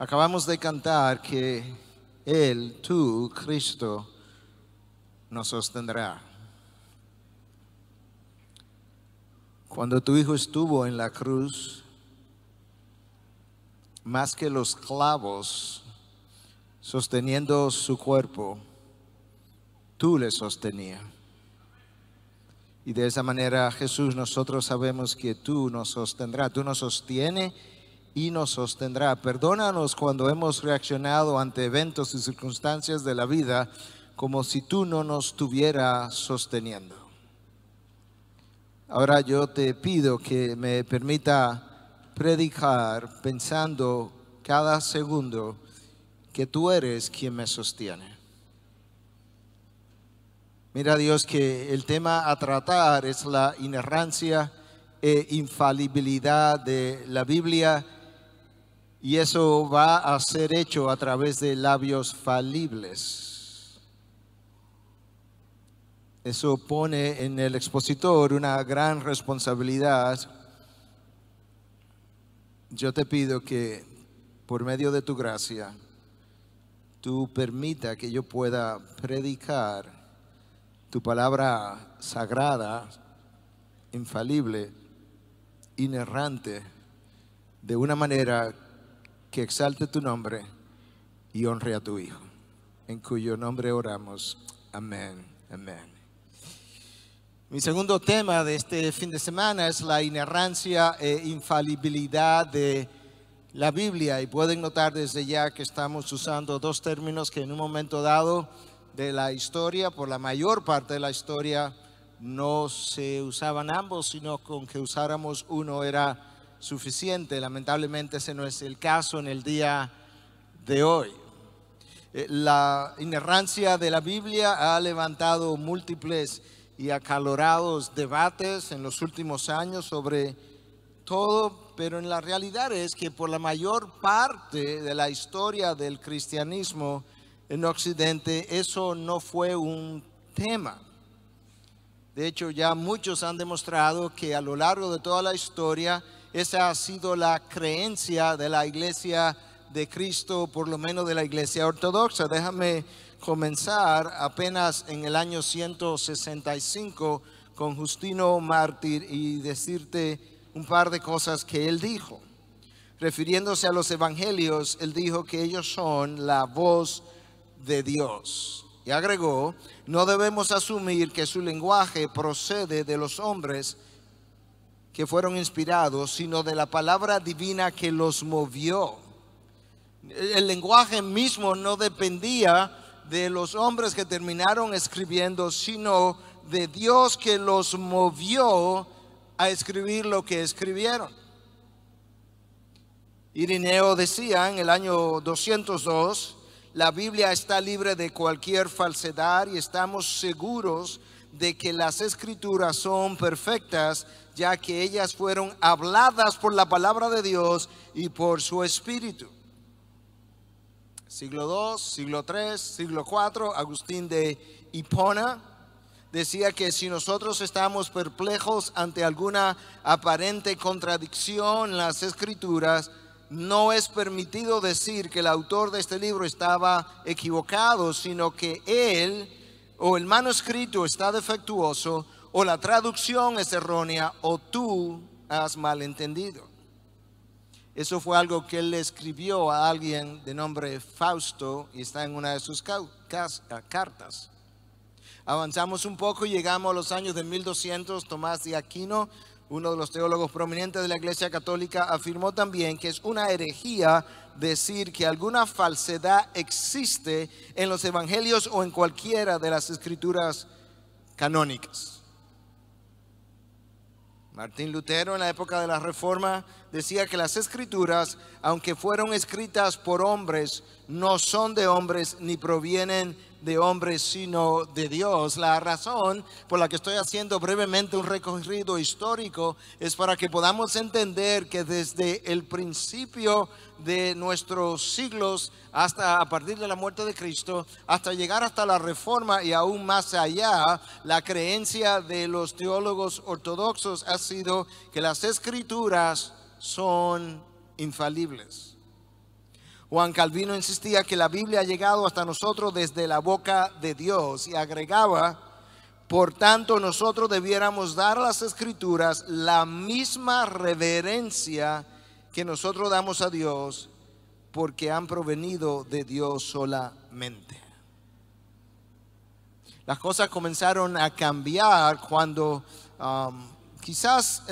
Acabamos de cantar que Él, tú, Cristo, nos sostendrá. Cuando tu Hijo estuvo en la cruz, más que los clavos sosteniendo su cuerpo, tú le sostenías. Y de esa manera, Jesús, nosotros sabemos que tú nos sostendrás, tú nos sostienes y nos sostendrá. Perdónanos cuando hemos reaccionado ante eventos y circunstancias de la vida como si tú no nos estuvieras sosteniendo. Ahora yo te pido que me permita predicar pensando cada segundo que tú eres quien me sostiene. Mira Dios que el tema a tratar es la inerrancia e infalibilidad de la Biblia y eso va a ser hecho a través de labios falibles. Eso pone en el expositor una gran responsabilidad. Yo te pido que por medio de tu gracia, tú permita que yo pueda predicar tu palabra sagrada, infalible, inerrante, de una manera que exalte tu nombre y honre a tu Hijo, en cuyo nombre oramos. Amén, amén. Mi segundo tema de este fin de semana es la inerrancia e infalibilidad de la Biblia. Y pueden notar desde ya que estamos usando dos términos que en un momento dado de la historia, por la mayor parte de la historia, no se usaban ambos, sino con que usáramos uno era suficiente. Lamentablemente ese no es el caso en el día de hoy. Eh, la inerrancia de la Biblia ha levantado múltiples y acalorados debates en los últimos años sobre todo, pero en la realidad es que por la mayor parte de la historia del cristianismo en Occidente eso no fue un tema. De hecho, ya muchos han demostrado que a lo largo de toda la historia esa ha sido la creencia de la iglesia de Cristo, por lo menos de la iglesia ortodoxa. Déjame comenzar apenas en el año 165 con Justino Mártir y decirte un par de cosas que él dijo. Refiriéndose a los evangelios, él dijo que ellos son la voz de Dios. Y agregó, no debemos asumir que su lenguaje procede de los hombres, que fueron inspirados, sino de la palabra divina que los movió. El lenguaje mismo no dependía de los hombres que terminaron escribiendo, sino de Dios que los movió a escribir lo que escribieron. Irineo decía en el año 202, la Biblia está libre de cualquier falsedad y estamos seguros de que las escrituras son perfectas ya que ellas fueron habladas por la palabra de Dios y por su espíritu. Siglo II, siglo III, siglo IV, Agustín de Hipona decía que si nosotros estamos perplejos ante alguna aparente contradicción en las escrituras, no es permitido decir que el autor de este libro estaba equivocado, sino que él o el manuscrito está defectuoso o la traducción es errónea o tú has malentendido. Eso fue algo que él le escribió a alguien de nombre Fausto y está en una de sus ah, cartas. Avanzamos un poco y llegamos a los años de 1200. Tomás de Aquino, uno de los teólogos prominentes de la Iglesia Católica, afirmó también que es una herejía decir que alguna falsedad existe en los evangelios o en cualquiera de las escrituras canónicas. Martín Lutero en la época de la Reforma decía que las escrituras, aunque fueron escritas por hombres, no son de hombres ni provienen de hombres, sino de Dios. La razón por la que estoy haciendo brevemente un recorrido histórico es para que podamos entender que desde el principio de nuestros siglos hasta a partir de la muerte de Cristo, hasta llegar hasta la reforma y aún más allá, la creencia de los teólogos ortodoxos ha sido que las escrituras son infalibles. Juan Calvino insistía que la Biblia ha llegado hasta nosotros desde la boca de Dios y agregaba, por tanto nosotros debiéramos dar a las escrituras la misma reverencia que nosotros damos a Dios porque han provenido de Dios solamente. Las cosas comenzaron a cambiar cuando um, quizás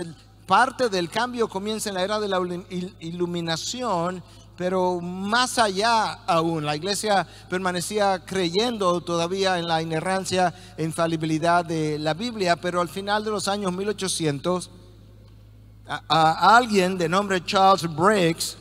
parte del cambio comienza en la era de la iluminación pero más allá aún, la iglesia permanecía creyendo todavía en la inerrancia e infalibilidad de la Biblia, pero al final de los años 1800, alguien de nombre Charles Briggs,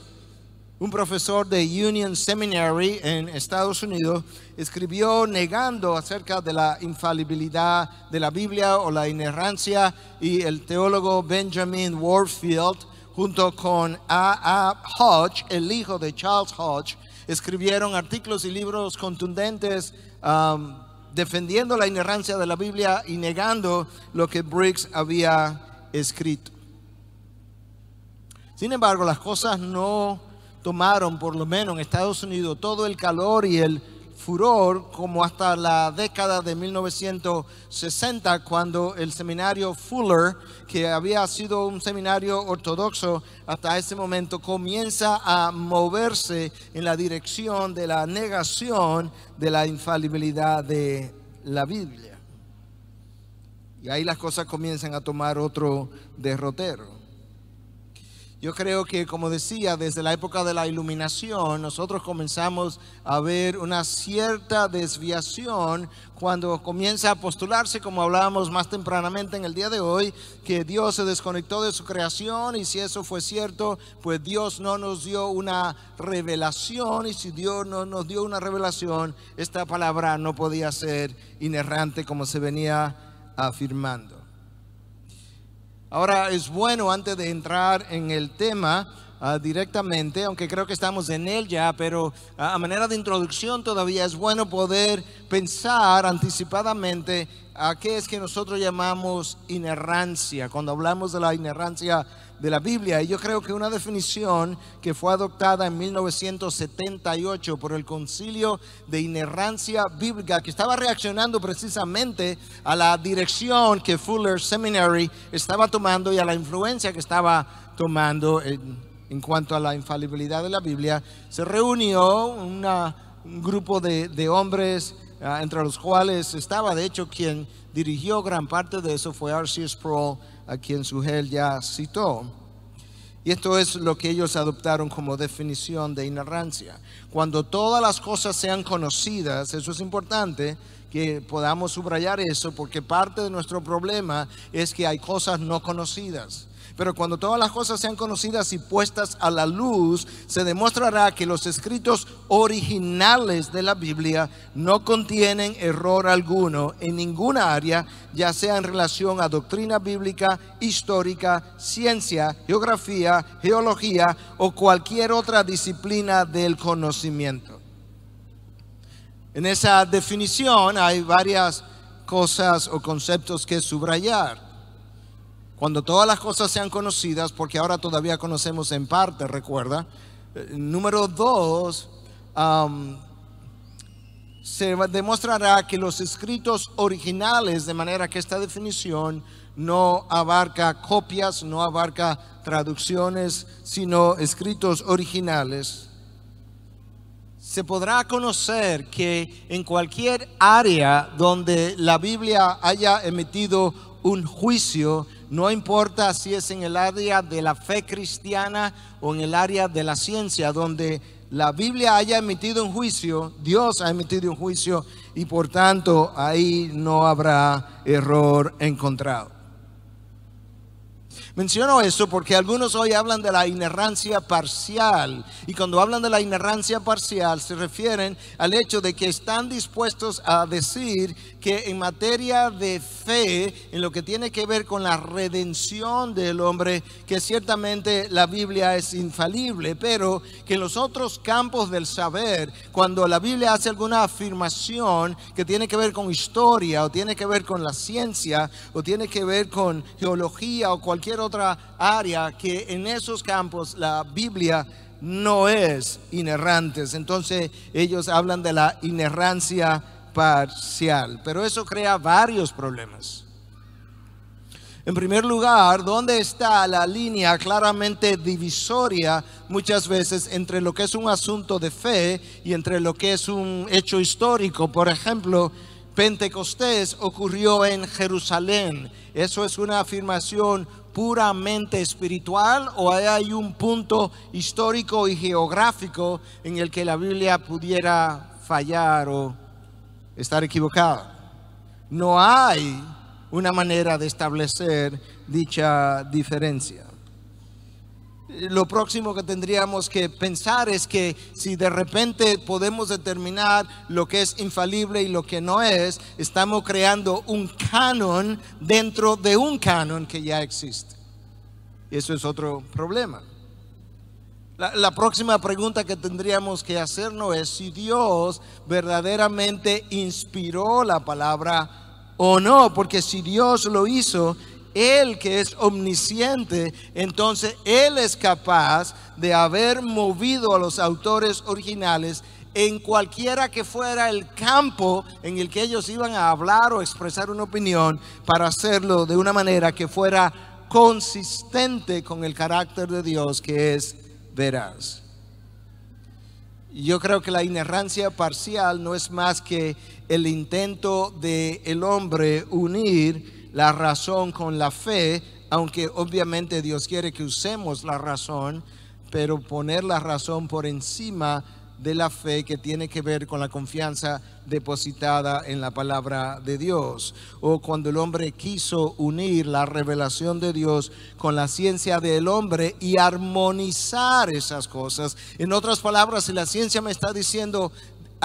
un profesor de Union Seminary en Estados Unidos, escribió negando acerca de la infalibilidad de la Biblia o la inerrancia y el teólogo Benjamin Warfield, junto con A. A. Hodge, el hijo de Charles Hodge, escribieron artículos y libros contundentes um, defendiendo la inerrancia de la Biblia y negando lo que Briggs había escrito. Sin embargo, las cosas no tomaron, por lo menos en Estados Unidos, todo el calor y el furor como hasta la década de 1960 cuando el seminario Fuller, que había sido un seminario ortodoxo hasta ese momento, comienza a moverse en la dirección de la negación de la infalibilidad de la Biblia. Y ahí las cosas comienzan a tomar otro derrotero. Yo creo que, como decía, desde la época de la iluminación, nosotros comenzamos a ver una cierta desviación cuando comienza a postularse, como hablábamos más tempranamente en el día de hoy, que Dios se desconectó de su creación y si eso fue cierto, pues Dios no nos dio una revelación y si Dios no nos dio una revelación, esta palabra no podía ser inerrante como se venía afirmando. Ahora es bueno antes de entrar en el tema ah, directamente, aunque creo que estamos en él ya, pero ah, a manera de introducción todavía es bueno poder pensar anticipadamente a qué es que nosotros llamamos inerrancia. Cuando hablamos de la inerrancia de la Biblia. Y yo creo que una definición que fue adoptada en 1978 por el Concilio de Inerrancia Bíblica, que estaba reaccionando precisamente a la dirección que Fuller Seminary estaba tomando y a la influencia que estaba tomando en, cuanto a la infalibilidad de la Biblia, se reunió un grupo de, hombres ah, entre los cuales estaba, de hecho, quien dirigió gran parte de eso fue R.C. Sproul a quien Sugel ya citó. Y esto es lo que ellos adoptaron como definición de inerrancia. Cuando todas las cosas sean conocidas, eso es importante que podamos subrayar eso, porque parte de nuestro problema es que hay cosas no conocidas. Pero cuando todas las cosas sean conocidas y puestas a la luz, se demostrará que los escritos originales de la Biblia no contienen error alguno en ninguna área, ya sea en relación a doctrina bíblica, histórica, ciencia, geografía, geología o cualquier otra disciplina del conocimiento. En esa definición hay varias cosas o conceptos que subrayar. Cuando todas las cosas sean conocidas, porque ahora todavía conocemos en parte, recuerda. Eh, número dos, se demostrará que los escritos originales, de manera que esta definición no abarca copias, no abarca traducciones, sino escritos originales, se podrá conocer que en cualquier área donde la Biblia haya emitido un juicio, no importa si es en el área de la fe cristiana o en el área de la ciencia, donde la Biblia haya emitido un juicio, Dios ha emitido un juicio y por tanto ahí no habrá error encontrado. Menciono eso porque algunos hoy hablan de la inerrancia parcial y cuando hablan de la inerrancia parcial se refieren al hecho de que están dispuestos a decir que en materia de fe, en lo que tiene que ver con la redención del hombre, que ciertamente la Biblia es infalible, pero que en los otros campos del saber, cuando la Biblia hace alguna afirmación que tiene que ver con historia o tiene que ver con la ciencia o tiene que ver con geología o cualquier otra área, que en esos campos la Biblia no es inerrante. Entonces ellos hablan de la inerrancia parcial, pero eso crea varios problemas. En primer lugar, ¿dónde está la línea claramente divisoria muchas veces entre lo que es un asunto de fe y entre lo que es un hecho histórico? Por ejemplo, Pentecostés ocurrió en Jerusalén. ¿Eso es una afirmación puramente espiritual o hay un punto histórico y geográfico en el que la Biblia pudiera fallar o estar equivocado. No hay una manera de establecer dicha diferencia. Lo próximo que tendríamos que pensar es que si de repente podemos determinar lo que es infalible y lo que no es, estamos creando un canon dentro de un canon que ya existe. y Eso es otro problema. La, próxima pregunta que tendríamos que hacernos es si Dios verdaderamente inspiró la palabra o no, porque si Dios lo hizo, Él que es omnisciente, entonces Él es capaz de haber movido a los autores originales en cualquiera que fuera el campo en el que ellos iban a hablar o expresar una opinión, para hacerlo de una manera que fuera consistente con el carácter de Dios que es verás. Yo creo que la inerrancia parcial no es más que el intento del el hombre unir la razón con la fe, aunque obviamente Dios quiere que usemos la razón, pero poner la razón por encima de de la fe que tiene que ver con la confianza depositada en la palabra de Dios. O cuando el hombre quiso unir la revelación de Dios con la ciencia del hombre y armonizar esas cosas. En otras palabras, si la ciencia me está diciendo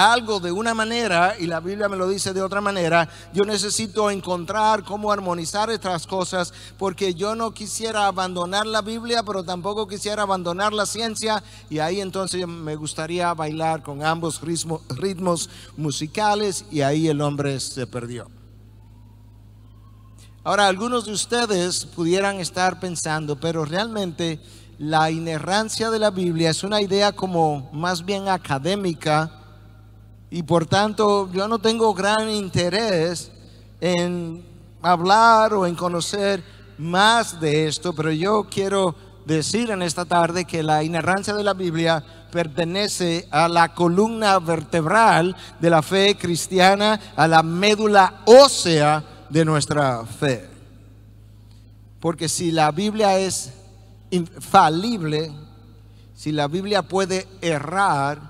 algo de una manera y la Biblia me lo dice de otra manera, yo necesito encontrar cómo armonizar estas cosas porque yo no quisiera abandonar la Biblia, pero tampoco quisiera abandonar la ciencia y ahí entonces me gustaría bailar con ambos ritmos, musicales y ahí el hombre se perdió. Ahora, algunos de ustedes pudieran estar pensando, pero realmente la inerrancia de la Biblia es una idea como más bien académica y por tanto, yo no tengo gran interés en hablar o en conocer más de esto, pero yo quiero decir en esta tarde que la inerrancia de la Biblia pertenece a la columna vertebral de la fe cristiana, a la médula ósea de nuestra fe. Porque si la Biblia es infalible, si la Biblia puede errar,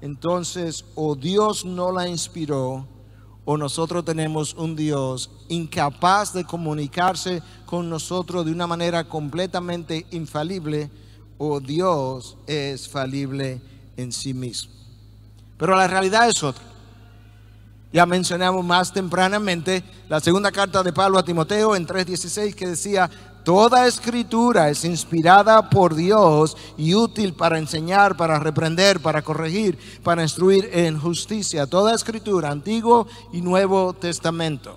entonces o Dios no la inspiró o nosotros tenemos un Dios incapaz de comunicarse con nosotros de una manera completamente infalible o Dios es falible en sí mismo. Pero la realidad es otra. Ya mencionamos más tempranamente la segunda carta de Pablo a Timoteo en 3.16 que decía, Toda escritura es inspirada por Dios y útil para enseñar, para reprender, para corregir, para instruir en justicia. Toda escritura, Antiguo y Nuevo Testamento.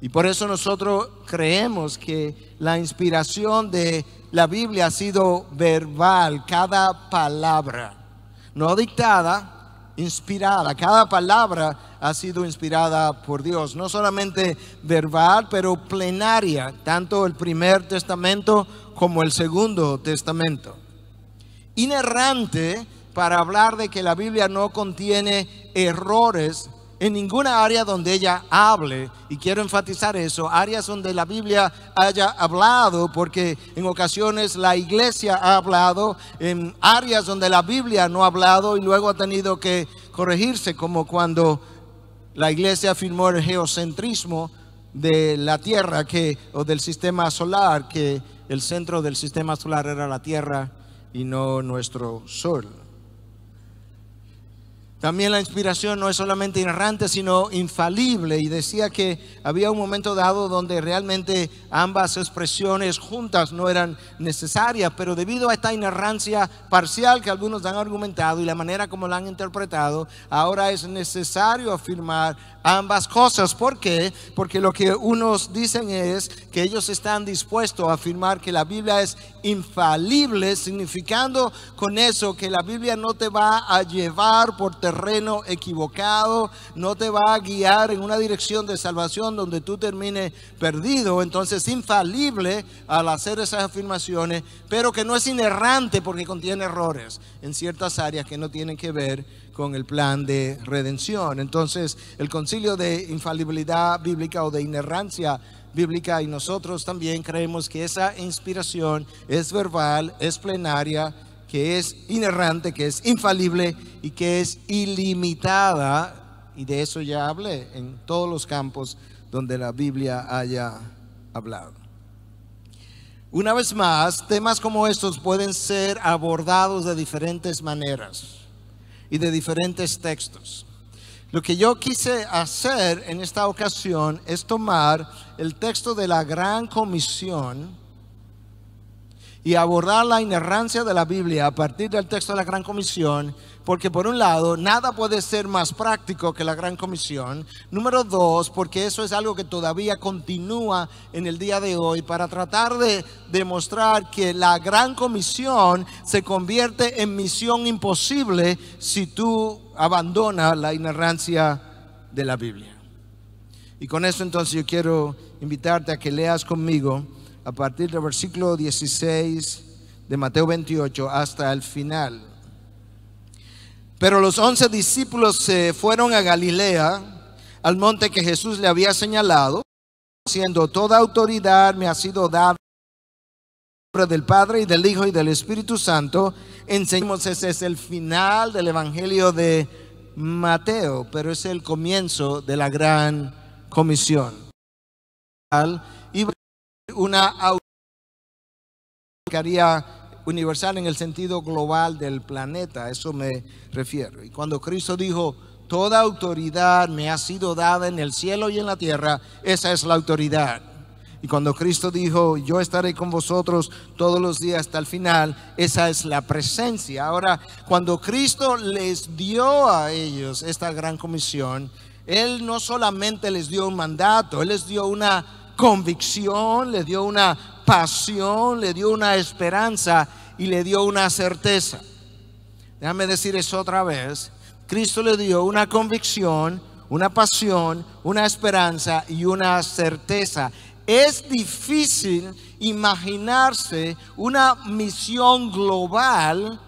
Y por eso nosotros creemos que la inspiración de la Biblia ha sido verbal, cada palabra, no dictada, inspirada, cada palabra ha sido inspirada por Dios, no solamente verbal, pero plenaria, tanto el primer testamento como el segundo testamento. Inerrante para hablar de que la Biblia no contiene errores en ninguna área donde ella hable, y quiero enfatizar eso, áreas donde la Biblia haya hablado, porque en ocasiones la iglesia ha hablado, en áreas donde la Biblia no ha hablado y luego ha tenido que corregirse, como cuando la iglesia afirmó el geocentrismo de la Tierra que, o del sistema solar, que el centro del sistema solar era la Tierra y no nuestro Sol. También la inspiración no es solamente inerrante sino infalible. Y decía que había un momento dado donde realmente ambas expresiones juntas no eran necesarias, pero debido a esta inerrancia parcial que algunos han argumentado y la manera como la han interpretado, ahora es necesario afirmar ambas cosas. ¿Por qué? Porque lo que unos dicen es que ellos están dispuestos a afirmar que la Biblia es infalible, significando con eso que la Biblia no te va a llevar por terreno terreno equivocado, no te va a guiar en una dirección de salvación donde tú termines perdido. Entonces, infalible al hacer esas afirmaciones, pero que no es inerrante porque contiene errores en ciertas áreas que no tienen que ver con el plan de redención. Entonces, el concilio de infalibilidad bíblica o de inerrancia bíblica y nosotros también creemos que esa inspiración es verbal, es plenaria, que es inerrante, que es infalible y que es ilimitada. Y de eso ya hablé en todos los campos donde la Biblia haya hablado. Una vez más, temas como estos pueden ser abordados de diferentes maneras y de diferentes textos. Lo que yo quise hacer en esta ocasión es tomar el texto de la Gran Comisión, y abordar la inerrancia de la Biblia a partir del texto de la Gran Comisión, porque por un lado, nada puede ser más práctico que la Gran Comisión. Número dos, porque eso es algo que todavía continúa en el día de hoy para tratar de demostrar que la Gran Comisión se convierte en misión imposible si tú abandonas la inerrancia de la Biblia. Y con eso entonces yo quiero invitarte a que leas conmigo a partir del versículo 16 de Mateo 28 hasta el final. Pero los once discípulos se fueron a Galilea, al monte que Jesús le había señalado, siendo toda autoridad me ha sido dada del Padre y del Hijo y del Espíritu Santo. Enseñamos, ese es el final del Evangelio de Mateo, pero es el comienzo de la gran comisión una autoridad universal en el sentido global del planeta, a eso me refiero. Y cuando Cristo dijo, toda autoridad me ha sido dada en el cielo y en la tierra, esa es la autoridad. Y cuando Cristo dijo, yo estaré con vosotros todos los días hasta el final, esa es la presencia. Ahora, cuando Cristo les dio a ellos esta gran comisión, Él no solamente les dio un mandato, Él les dio una convicción, le dio una pasión, le dio una esperanza y le dio una certeza. Déjame decir eso otra vez. Cristo le dio una convicción, una pasión, una esperanza y una certeza. Es difícil imaginarse una misión global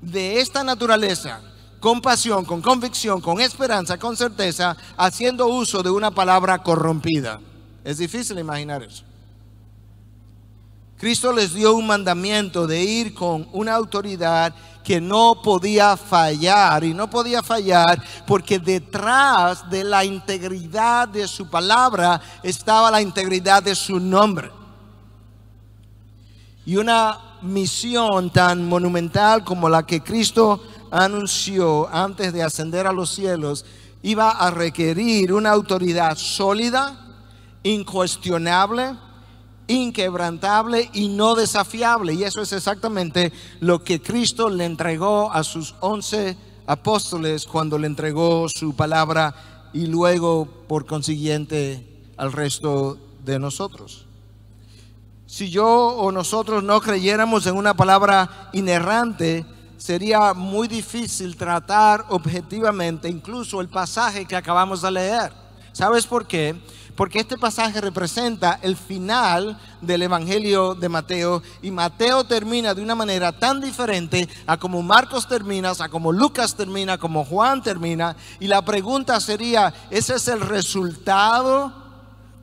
de esta naturaleza, con pasión, con convicción, con esperanza, con certeza, haciendo uso de una palabra corrompida. Es difícil imaginar eso. Cristo les dio un mandamiento de ir con una autoridad que no podía fallar y no podía fallar porque detrás de la integridad de su palabra estaba la integridad de su nombre. Y una misión tan monumental como la que Cristo anunció antes de ascender a los cielos iba a requerir una autoridad sólida, incuestionable, inquebrantable y no desafiable. Y eso es exactamente lo que Cristo le entregó a sus once apóstoles cuando le entregó su palabra y luego, por consiguiente, al resto de nosotros. Si yo o nosotros no creyéramos en una palabra inerrante, sería muy difícil tratar objetivamente incluso el pasaje que acabamos de leer. ¿Sabes por qué? porque este pasaje representa el final del Evangelio de Mateo y Mateo termina de una manera tan diferente a como Marcos termina, a como Lucas termina, como Juan termina. Y la pregunta sería, ¿ese es el resultado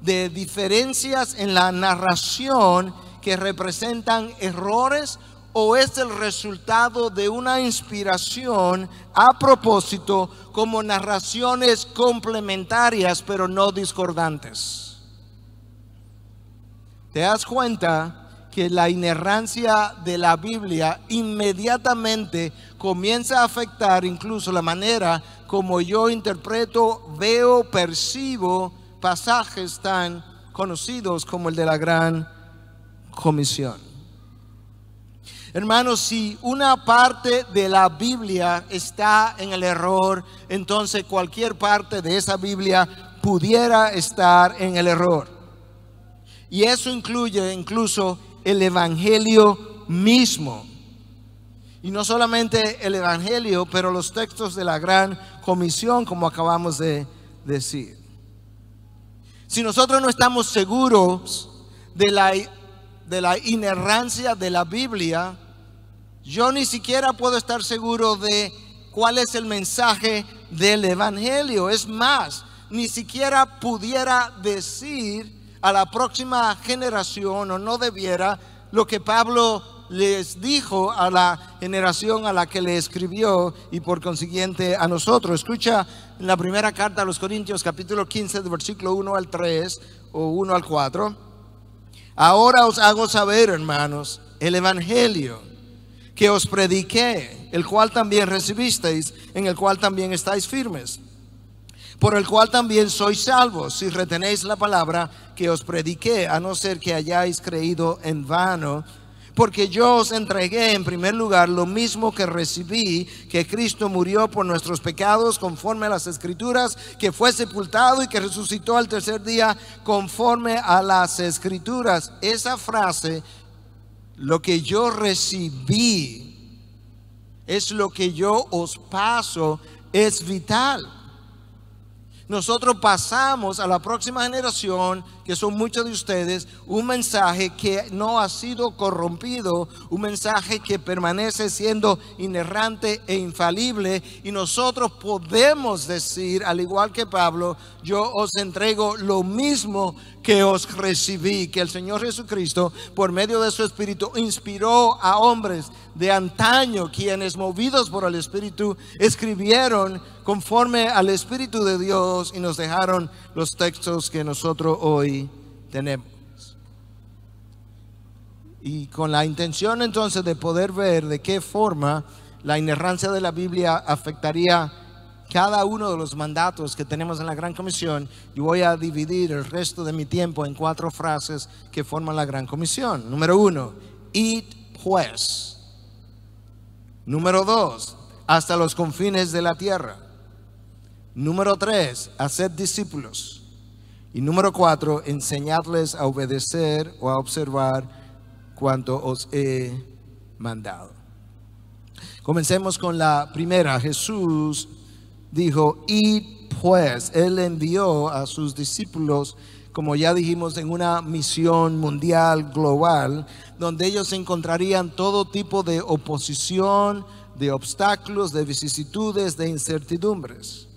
de diferencias en la narración que representan errores? o es el resultado de una inspiración a propósito como narraciones complementarias pero no discordantes. ¿Te das cuenta que la inerrancia de la Biblia inmediatamente comienza a afectar incluso la manera como yo interpreto, veo, percibo pasajes tan conocidos como el de la gran comisión? Hermanos, si una parte de la Biblia está en el error, entonces cualquier parte de esa Biblia pudiera estar en el error. Y eso incluye incluso el Evangelio mismo. Y no solamente el Evangelio, pero los textos de la gran comisión, como acabamos de decir. Si nosotros no estamos seguros de la, de la inerrancia de la Biblia, yo ni siquiera puedo estar seguro de cuál es el mensaje del Evangelio. Es más, ni siquiera pudiera decir a la próxima generación, o no debiera, lo que Pablo les dijo a la generación a la que le escribió y por consiguiente a nosotros. Escucha la primera carta a los Corintios capítulo 15, versículo 1 al 3 o 1 al 4. Ahora os hago saber, hermanos, el Evangelio que os prediqué, el cual también recibisteis, en el cual también estáis firmes, por el cual también sois salvos, si retenéis la palabra que os prediqué, a no ser que hayáis creído en vano. Porque yo os entregué en primer lugar lo mismo que recibí, que Cristo murió por nuestros pecados conforme a las escrituras, que fue sepultado y que resucitó al tercer día conforme a las escrituras. Esa frase lo que yo recibí es lo que yo os paso, es vital. Nosotros pasamos a la próxima generación que son muchos de ustedes, un mensaje que no ha sido corrompido, un mensaje que permanece siendo inerrante e infalible. Y nosotros podemos decir, al igual que Pablo, yo os entrego lo mismo que os recibí, que el Señor Jesucristo, por medio de su Espíritu, inspiró a hombres de antaño, quienes movidos por el Espíritu, escribieron conforme al Espíritu de Dios y nos dejaron los textos que nosotros hoy tenemos. Y con la intención entonces de poder ver de qué forma la inerrancia de la Biblia afectaría cada uno de los mandatos que tenemos en la Gran Comisión, yo voy a dividir el resto de mi tiempo en cuatro frases que forman la Gran Comisión. Número uno, id pues. Número dos, hasta los confines de la tierra. Número tres, hacer discípulos. Y número cuatro, enseñadles a obedecer o a observar cuanto os he mandado. Comencemos con la primera. Jesús dijo, y pues, Él envió a sus discípulos, como ya dijimos, en una misión mundial, global, donde ellos encontrarían todo tipo de oposición, de obstáculos, de vicisitudes, de incertidumbres.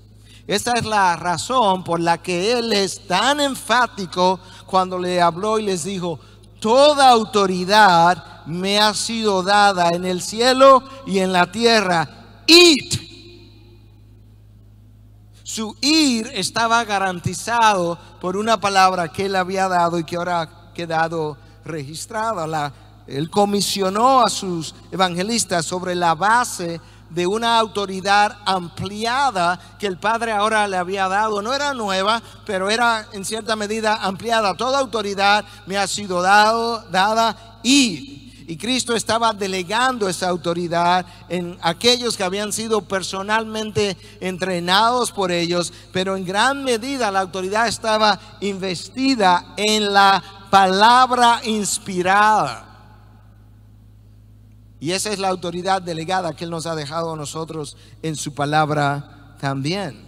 Esa es la razón por la que Él es tan enfático cuando le habló y les dijo, toda autoridad me ha sido dada en el cielo y en la tierra. Su ir estaba garantizado por una palabra que Él había dado y que ahora ha quedado registrada. La, él comisionó a sus evangelistas sobre la base de una autoridad ampliada que el Padre ahora le había dado. No era nueva, pero era en cierta medida ampliada. Toda autoridad me ha sido dado, dada y y Cristo estaba delegando esa autoridad en aquellos que habían sido personalmente entrenados por ellos, pero en gran medida la autoridad estaba investida en la palabra inspirada. Y esa es la autoridad delegada que Él nos ha dejado a nosotros en su palabra también.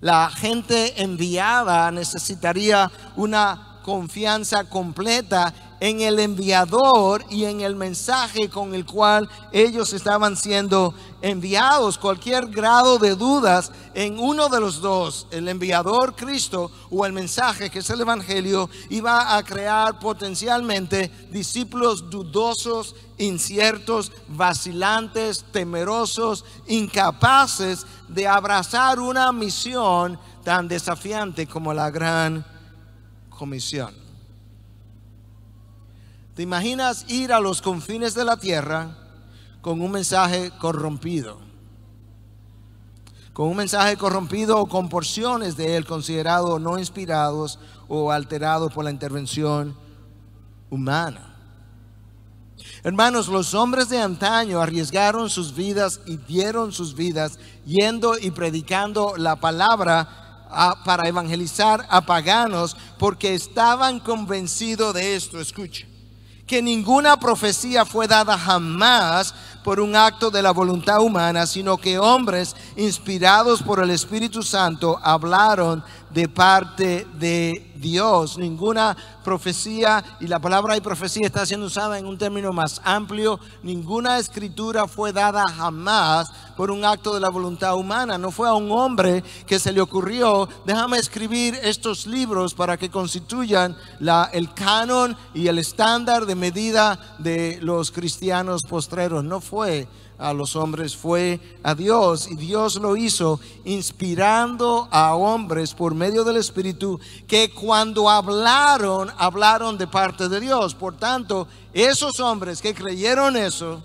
La gente enviada necesitaría una confianza completa en el enviador y en el mensaje con el cual ellos estaban siendo enviados. Cualquier grado de dudas en uno de los dos, el enviador Cristo o el mensaje que es el Evangelio, iba a crear potencialmente discípulos dudosos, inciertos, vacilantes, temerosos, incapaces de abrazar una misión tan desafiante como la gran comisión. ¿Te imaginas ir a los confines de la tierra con un mensaje corrompido? Con un mensaje corrompido o con porciones de él considerados no inspirados o alterados por la intervención humana. Hermanos, los hombres de antaño arriesgaron sus vidas y dieron sus vidas yendo y predicando la palabra ah, para evangelizar a paganos porque estaban convencidos de esto. Escuchen que ninguna profecía fue dada jamás por un acto de la voluntad humana, sino que hombres inspirados por el Espíritu Santo hablaron de parte de Dios, ninguna profecía, y la palabra y profecía está siendo usada en un término más amplio, ninguna escritura fue dada jamás por un acto de la voluntad humana, no fue a un hombre que se le ocurrió, déjame escribir estos libros para que constituyan la, el canon y el estándar de medida de los cristianos postreros, no fue a los hombres fue a Dios y Dios lo hizo inspirando a hombres por medio del Espíritu que cuando hablaron, hablaron de parte de Dios. Por tanto, esos hombres que creyeron eso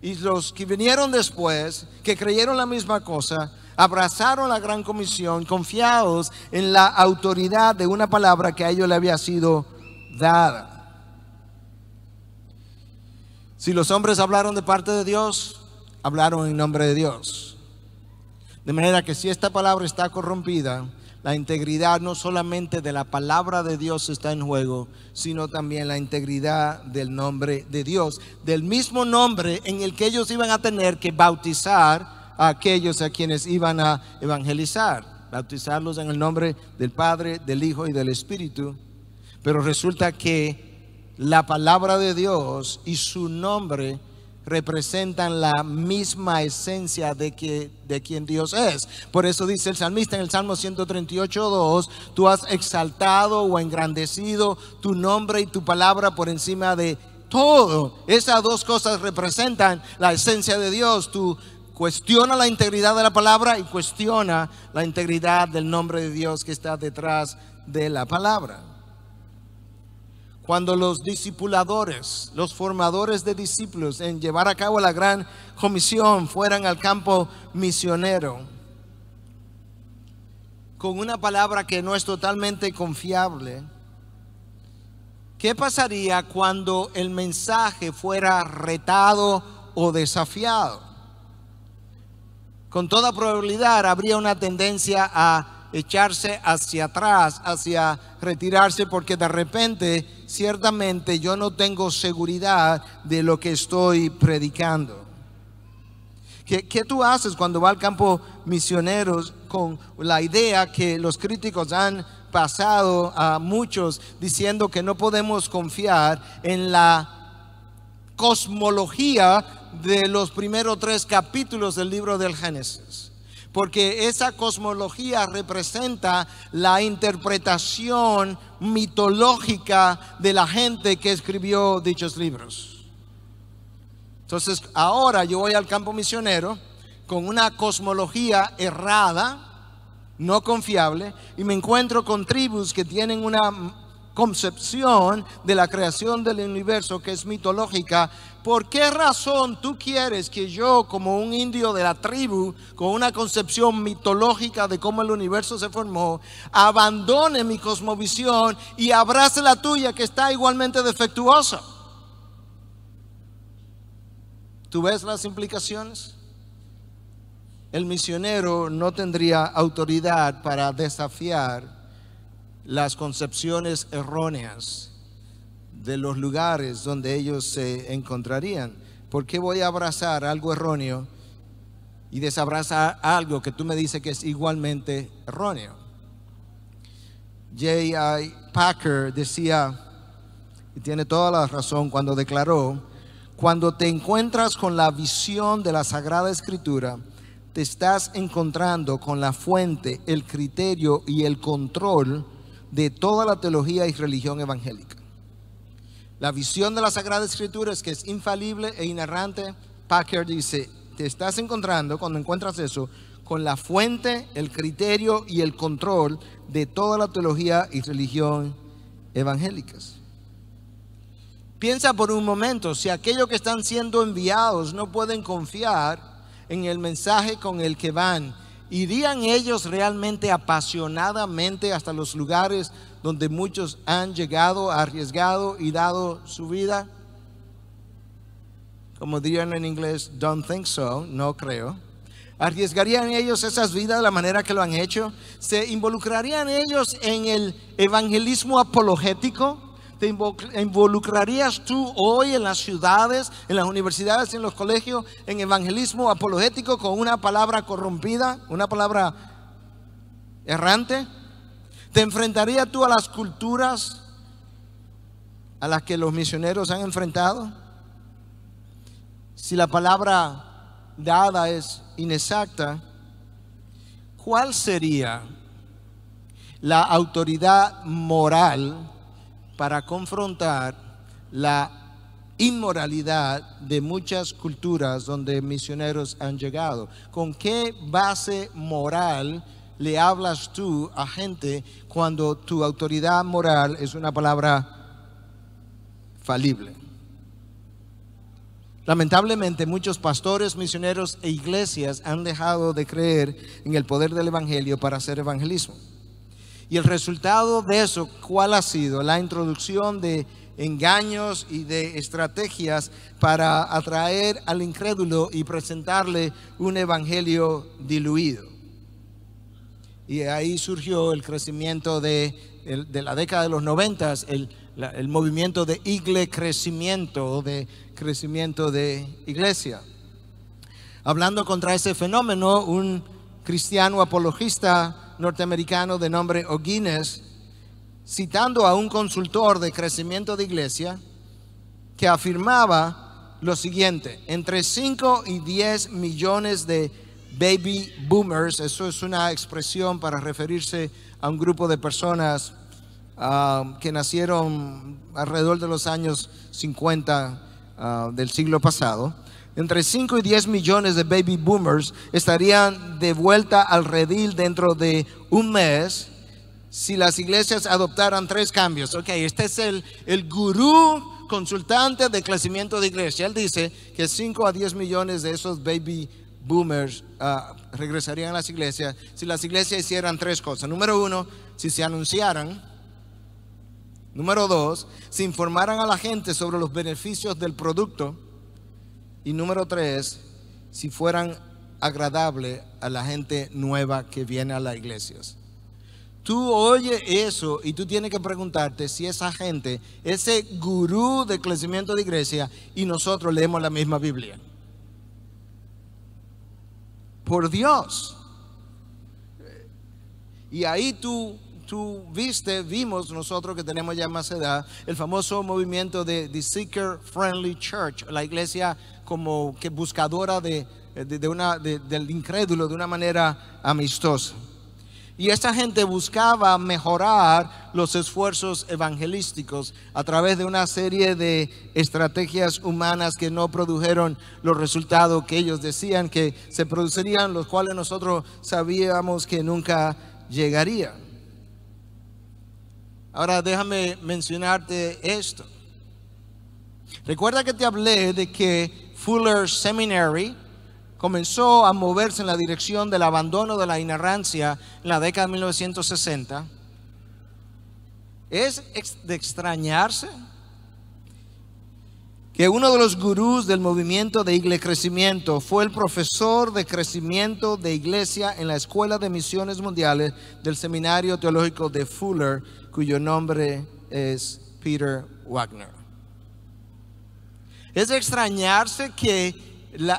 y los que vinieron después, que creyeron la misma cosa, abrazaron la gran comisión confiados en la autoridad de una palabra que a ellos le había sido dada. Si los hombres hablaron de parte de Dios, hablaron en nombre de Dios. De manera que si esta palabra está corrompida, la integridad no solamente de la palabra de Dios está en juego, sino también la integridad del nombre de Dios, del mismo nombre en el que ellos iban a tener que bautizar a aquellos a quienes iban a evangelizar, bautizarlos en el nombre del Padre, del Hijo y del Espíritu. Pero resulta que la palabra de Dios y su nombre representan la misma esencia de, que, de quien Dios es. Por eso dice el salmista en el Salmo 138, tú has exaltado o engrandecido tu nombre y tu palabra por encima de todo. Esas dos cosas representan la esencia de Dios. Tú cuestiona la integridad de la palabra y cuestiona la integridad del nombre de Dios que está detrás de la palabra cuando los discipuladores, los formadores de discípulos en llevar a cabo la gran comisión fueran al campo misionero, con una palabra que no es totalmente confiable, ¿qué pasaría cuando el mensaje fuera retado o desafiado? Con toda probabilidad habría una tendencia a echarse hacia atrás, hacia retirarse, porque de repente, ciertamente, yo no tengo seguridad de lo que estoy predicando. ¿Qué, tú haces cuando va al campo misioneros con la idea que los críticos han pasado a muchos diciendo que no podemos confiar en la cosmología de los primeros tres capítulos del libro del Génesis? porque esa cosmología representa la interpretación mitológica de la gente que escribió dichos libros. Entonces, ahora yo voy al campo misionero con una cosmología errada, no confiable, y me encuentro con tribus que tienen una concepción de la creación del universo que es mitológica ¿por qué razón tú quieres que yo, como un indio de la tribu, con una concepción mitológica de cómo el universo se formó, abandone mi cosmovisión y abrace la tuya que está igualmente defectuosa? ¿Tú ves las implicaciones? El misionero no tendría autoridad para desafiar las concepciones erróneas de los lugares donde ellos se encontrarían. ¿Por qué voy a abrazar algo erróneo y desabrazar algo que tú me dices que es igualmente erróneo? J.I. Packer decía, y tiene toda la razón cuando declaró, cuando te encuentras con la visión de la Sagrada Escritura, te estás encontrando con la fuente, el criterio y el control de toda la teología y religión evangélica. La visión de la Sagrada Escritura es que es infalible e inerrante. Packer dice, te estás encontrando, cuando encuentras eso, con la fuente, el criterio y el control de toda la teología y religión evangélicas. Piensa por un momento, si aquellos que están siendo enviados no pueden confiar en el mensaje con el que van, ¿irían ellos realmente apasionadamente hasta los lugares donde muchos han llegado, arriesgado y dado su vida? Como dirían en inglés, don't think so, no creo. ¿Arriesgarían ellos esas vidas de la manera que lo han hecho? ¿Se involucrarían ellos en el evangelismo apologético? ¿Te involucrarías tú hoy en las ciudades, en las universidades, en los colegios, en evangelismo apologético con una palabra corrompida, una palabra errante? ¿Te enfrentarías tú a las culturas a las que los misioneros han enfrentado? Si la palabra dada es inexacta, ¿cuál sería la autoridad moral para confrontar la inmoralidad de muchas culturas donde misioneros han llegado? ¿Con qué base moral le hablas tú a gente cuando tu autoridad moral es una palabra falible. Lamentablemente muchos pastores, misioneros e iglesias han dejado de creer en el poder del Evangelio para hacer evangelismo. Y el resultado de eso, ¿cuál ha sido? La introducción de engaños y de estrategias para atraer al incrédulo y presentarle un evangelio diluido y ahí surgió el crecimiento de, la década de los noventas, el, movimiento de igle crecimiento, de crecimiento de iglesia. Hablando contra ese fenómeno, un cristiano apologista norteamericano de nombre O'Guinness, citando a un consultor de crecimiento de iglesia, que afirmaba lo siguiente, entre 5 y 10 millones de baby boomers, eso es una expresión para referirse a un grupo de personas um, que nacieron alrededor de los años 50 uh, del siglo pasado. Entre 5 y 10 millones de baby boomers estarían de vuelta al redil dentro de un mes si las iglesias adoptaran tres cambios. Ok, este es el, el gurú consultante de crecimiento de iglesia. Él dice que 5 a 10 millones de esos baby boomers ah, regresarían a las iglesias si las iglesias hicieran tres cosas. Número uno, si se anunciaran. Número dos, si informaran a la gente sobre los beneficios del producto. Y número tres, si fueran agradables a la gente nueva que viene a las iglesias. Tú oyes eso y tú tienes que preguntarte si esa gente, ese gurú de crecimiento de iglesia y nosotros leemos la misma Biblia por Dios. Y ahí tú, tú viste, vimos nosotros que tenemos ya más edad, el famoso movimiento de The Seeker Friendly Church, la iglesia como que buscadora de, de, una, del incrédulo de una manera amistosa. Y esta gente buscaba mejorar los esfuerzos evangelísticos a través de una serie de estrategias humanas que no produjeron los resultados que ellos decían que se producirían, los cuales nosotros sabíamos que nunca llegarían. Ahora déjame mencionarte esto. Recuerda que te hablé de que Fuller Seminary comenzó a moverse en la dirección del abandono de la inerrancia en la década de 1960, es de extrañarse que uno de los gurús del movimiento de Iglesia Crecimiento fue el profesor de crecimiento de iglesia en la Escuela de Misiones Mundiales del Seminario Teológico de Fuller, cuyo nombre es Peter Wagner. Es de extrañarse que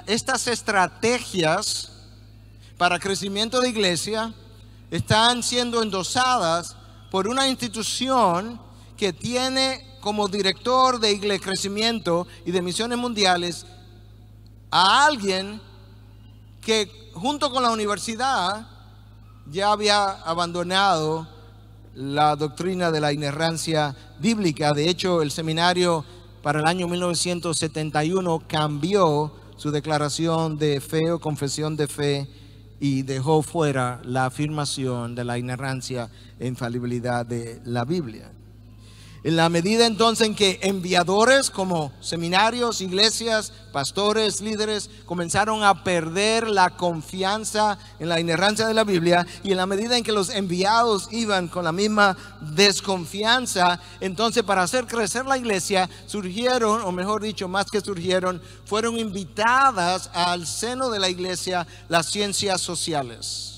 estas estrategias para crecimiento de iglesia están siendo endosadas por una institución que tiene como director de Crecimiento y de Misiones Mundiales a alguien que junto con la universidad ya había abandonado la doctrina de la inerrancia bíblica. De hecho, el seminario para el año 1971 cambió su declaración de fe o confesión de fe y dejó fuera la afirmación de la inerrancia e infalibilidad de la Biblia. En la medida entonces en que enviadores como seminarios, iglesias, pastores, líderes, comenzaron a perder la confianza en la inerrancia de la Biblia y en la medida en que los enviados iban con la misma desconfianza, entonces para hacer crecer la iglesia surgieron, o mejor dicho, más que surgieron, fueron invitadas al seno de la iglesia las ciencias sociales.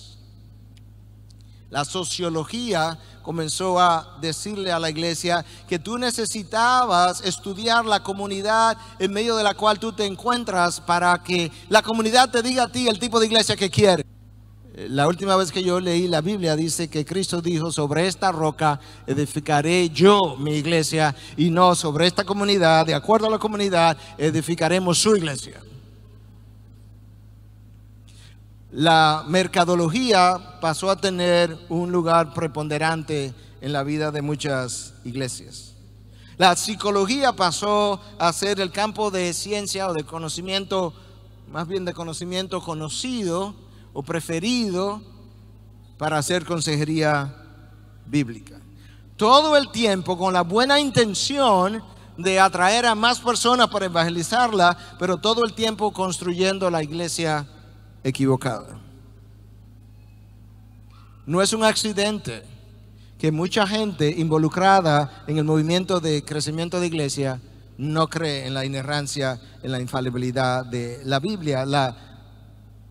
La sociología comenzó a decirle a la iglesia que tú necesitabas estudiar la comunidad en medio de la cual tú te encuentras para que la comunidad te diga a ti el tipo de iglesia que quiere. Eh, la última vez que yo leí la Biblia dice que Cristo dijo, sobre esta roca edificaré yo mi iglesia y no sobre esta comunidad, de acuerdo a la comunidad, edificaremos su iglesia. La mercadología pasó a tener un lugar preponderante en la vida de muchas iglesias. La psicología pasó a ser el campo de ciencia o de conocimiento, más bien de conocimiento conocido o preferido para hacer consejería bíblica. Todo el tiempo con la buena intención de atraer a más personas para evangelizarla, pero todo el tiempo construyendo la iglesia equivocada. No es un accidente que mucha gente involucrada en el movimiento de crecimiento de iglesia no cree en la inerrancia, en la infalibilidad de la Biblia. La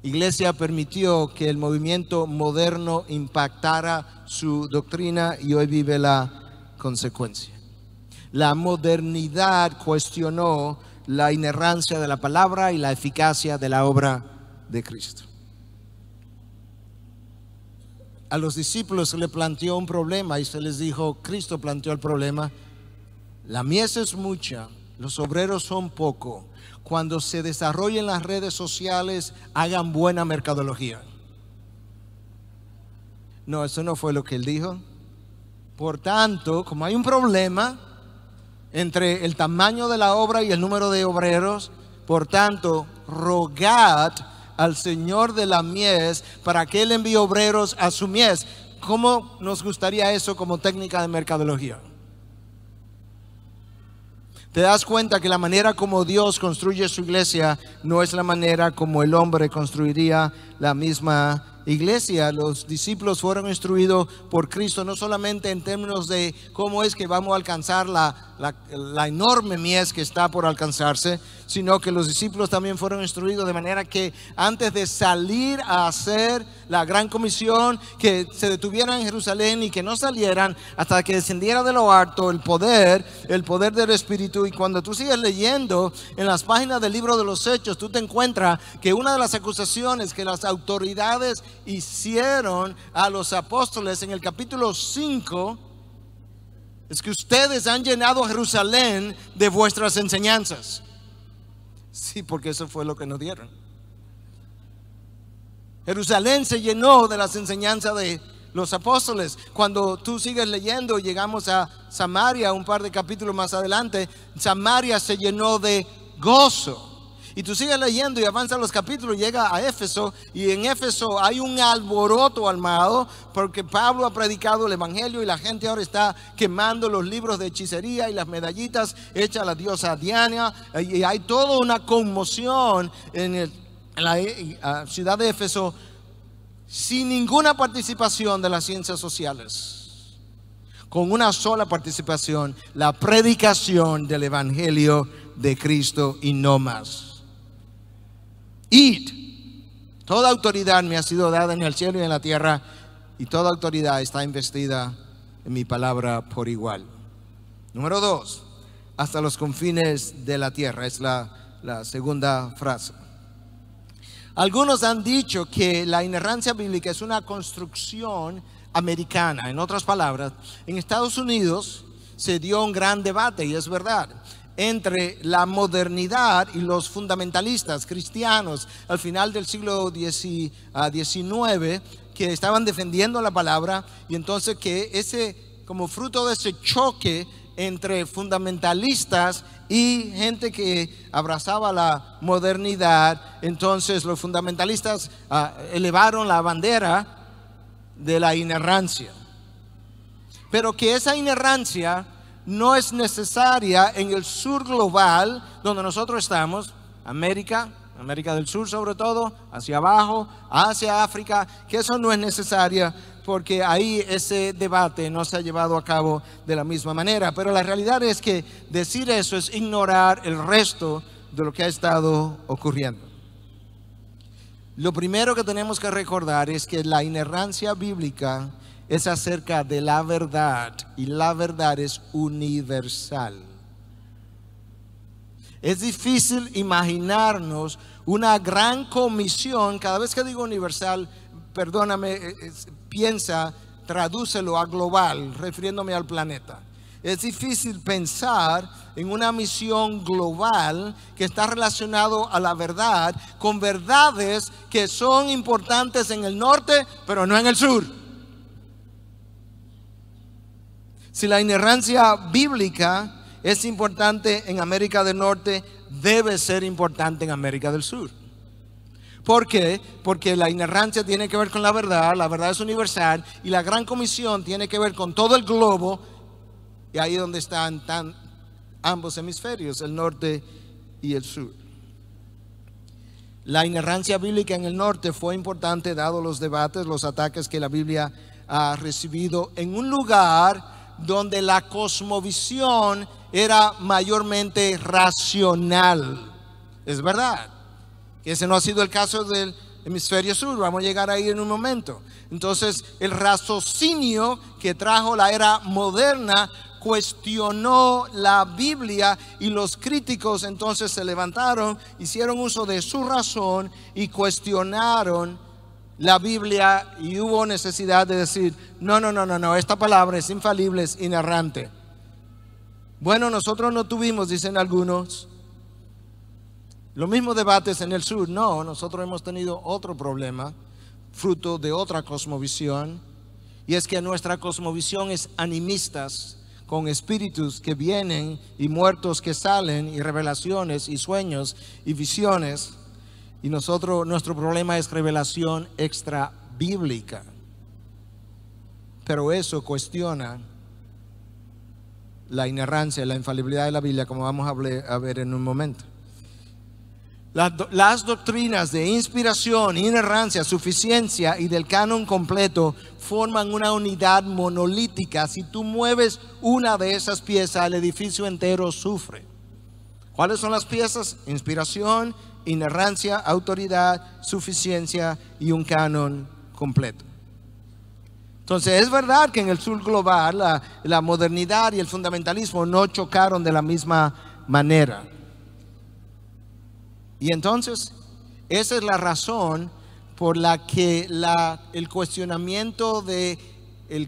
iglesia permitió que el movimiento moderno impactara su doctrina y hoy vive la consecuencia. La modernidad cuestionó la inerrancia de la palabra y la eficacia de la obra de Cristo. A los discípulos le planteó un problema y se les dijo, Cristo planteó el problema, la mies es mucha, los obreros son poco. Cuando se desarrollen las redes sociales, hagan buena mercadología. No, eso no fue lo que él dijo. Por tanto, como hay un problema entre el tamaño de la obra y el número de obreros, por tanto, rogad al Señor de la mies para que Él envíe obreros a su mies. ¿Cómo nos gustaría eso como técnica de mercadología? Te das cuenta que la manera como Dios construye su iglesia no es la manera como el hombre construiría la misma iglesia, los discípulos fueron instruidos por Cristo, no solamente en términos de cómo es que vamos a alcanzar la, enorme mies que está por alcanzarse, sino que los discípulos también fueron instruidos de manera que antes de salir a hacer la gran comisión, que se detuvieran en Jerusalén y que no salieran hasta que descendiera de lo alto el poder, el poder del Espíritu. Y cuando tú sigues leyendo en las páginas del libro de los Hechos, tú te encuentras que una de las acusaciones que las autoridades hicieron a los apóstoles en el capítulo 5 es que ustedes han llenado Jerusalén de vuestras enseñanzas. Sí, porque eso fue lo que nos dieron. Jerusalén se llenó de las enseñanzas de los apóstoles. Cuando tú sigues leyendo, llegamos a Samaria, un par de capítulos más adelante, Samaria se llenó de gozo. Y tú sigues leyendo y avanza los capítulos, llega a Éfeso y en Éfeso hay un alboroto armado porque Pablo ha predicado el Evangelio y la gente ahora está quemando los libros de hechicería y las medallitas hechas a la diosa Diana. Y hay toda una conmoción en la eh, ah, ciudad de Éfeso sin ninguna participación de las ciencias sociales con una sola participación, la predicación del Evangelio de Cristo y no más. Toda autoridad me ha sido dada en el cielo y en la tierra, y toda autoridad está investida en mi palabra por igual. Número dos, hasta los confines de la tierra, es la, la segunda frase. Algunos han dicho que la inerrancia bíblica es una construcción americana. En otras palabras, en Estados Unidos se dio un gran debate, y es verdad, entre la modernidad y los fundamentalistas cristianos al final del siglo XIX ah, que estaban defendiendo la palabra y entonces que ese, como fruto de ese choque entre fundamentalistas y gente que abrazaba la modernidad, entonces los fundamentalistas ah, elevaron la bandera de la inerrancia. Pero que esa inerrancia no es necesaria en el sur global, donde nosotros estamos, América, América del Sur sobre todo, hacia abajo, hacia África, que eso no es necesaria porque ahí ese debate no se ha llevado a cabo de la misma manera. Pero la realidad es que decir eso es ignorar el resto de lo que ha estado ocurriendo. Lo primero que tenemos que recordar es que la inerrancia bíblica es acerca de la verdad y la verdad es universal. Es difícil imaginarnos una gran comisión, cada vez que digo universal, perdóname, eh, eh, piensa, tradúcelo a global, refiriéndome al planeta. Es difícil pensar en una misión global que está relacionado a la verdad, con verdades que son importantes en el norte, pero no en el sur. Si la inerrancia bíblica es importante en América del Norte, debe ser importante en América del Sur. ¿Por qué? Porque la inerrancia tiene que ver con la verdad, la verdad es universal y la gran comisión tiene que ver con todo el globo y ahí donde están ambos hemisferios, el norte y el sur. La inerrancia bíblica en el norte fue importante dado los debates, los ataques que la Biblia ha recibido en un lugar donde la cosmovisión era mayormente racional. Es verdad. Que ese no ha sido el caso del hemisferio sur. Vamos a llegar ahí en un momento. Entonces, el raciocinio que trajo la era moderna cuestionó la Biblia y los críticos entonces se levantaron, hicieron uso de su razón y cuestionaron la Biblia y hubo necesidad de decir, no, no, no, no, no, esta palabra es infalible, es inerrante. Bueno, nosotros no tuvimos, dicen algunos, los mismos debates en el sur. No, nosotros hemos tenido otro problema, fruto de otra cosmovisión, y es que nuestra cosmovisión es animistas, con espíritus que vienen y muertos que salen, y revelaciones y sueños y visiones. Y nosotros, nuestro problema es revelación extra bíblica. Pero eso cuestiona la inerrancia, la infalibilidad de la Biblia, como vamos a ver en un momento. Las, doctrinas de inspiración, inerrancia, suficiencia y del canon completo forman una unidad monolítica. Si tú mueves una de esas piezas, el edificio entero sufre. ¿Cuáles son las piezas? Inspiración, inerrancia, autoridad, suficiencia y un canon completo. Entonces, es verdad que en el sur global la, modernidad y el fundamentalismo no chocaron de la misma manera. Y entonces, esa es la razón por la que el cuestionamiento de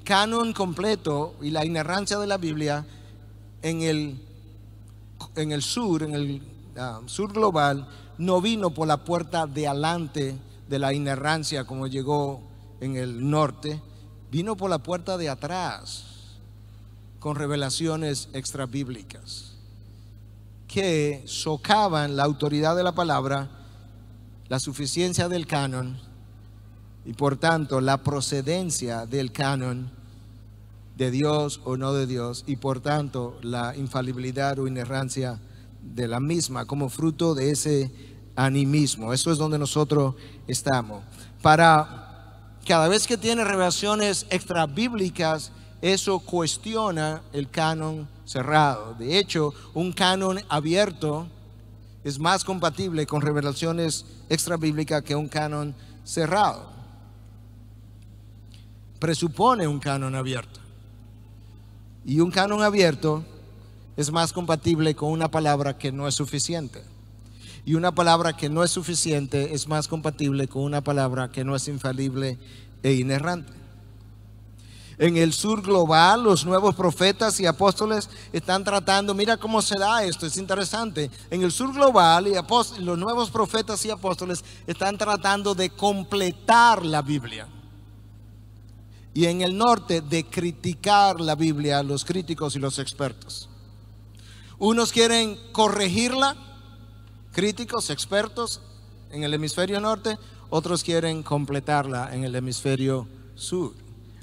canon completo y la inerrancia de la Biblia en el, sur, en el ah, sur global, no vino por la puerta de adelante de la inerrancia como llegó en el norte, vino por la puerta de atrás con revelaciones extrabíblicas que socavan la autoridad de la palabra, la suficiencia del canon y por tanto la procedencia del canon de Dios o no de Dios y por tanto la infalibilidad o inerrancia de la misma como fruto de ese animismo. Eso es donde nosotros estamos. Para cada vez que tiene revelaciones extrabíblicas, eso cuestiona el canon cerrado. De hecho, un canon abierto es más compatible con revelaciones extrabíblicas que un canon cerrado. Presupone un canon abierto. Y un canon abierto es más compatible con una palabra que no es suficiente. Y una palabra que no es suficiente es más compatible con una palabra que no es infalible e inerrante. En el sur global, los nuevos profetas y apóstoles están tratando, mira cómo se da esto, es interesante. En el sur global, y los nuevos profetas y apóstoles están tratando de completar la Biblia. Y en el norte, de criticar la Biblia, los críticos y los expertos. Unos quieren corregirla, críticos, expertos en el hemisferio norte, otros quieren completarla en el hemisferio sur.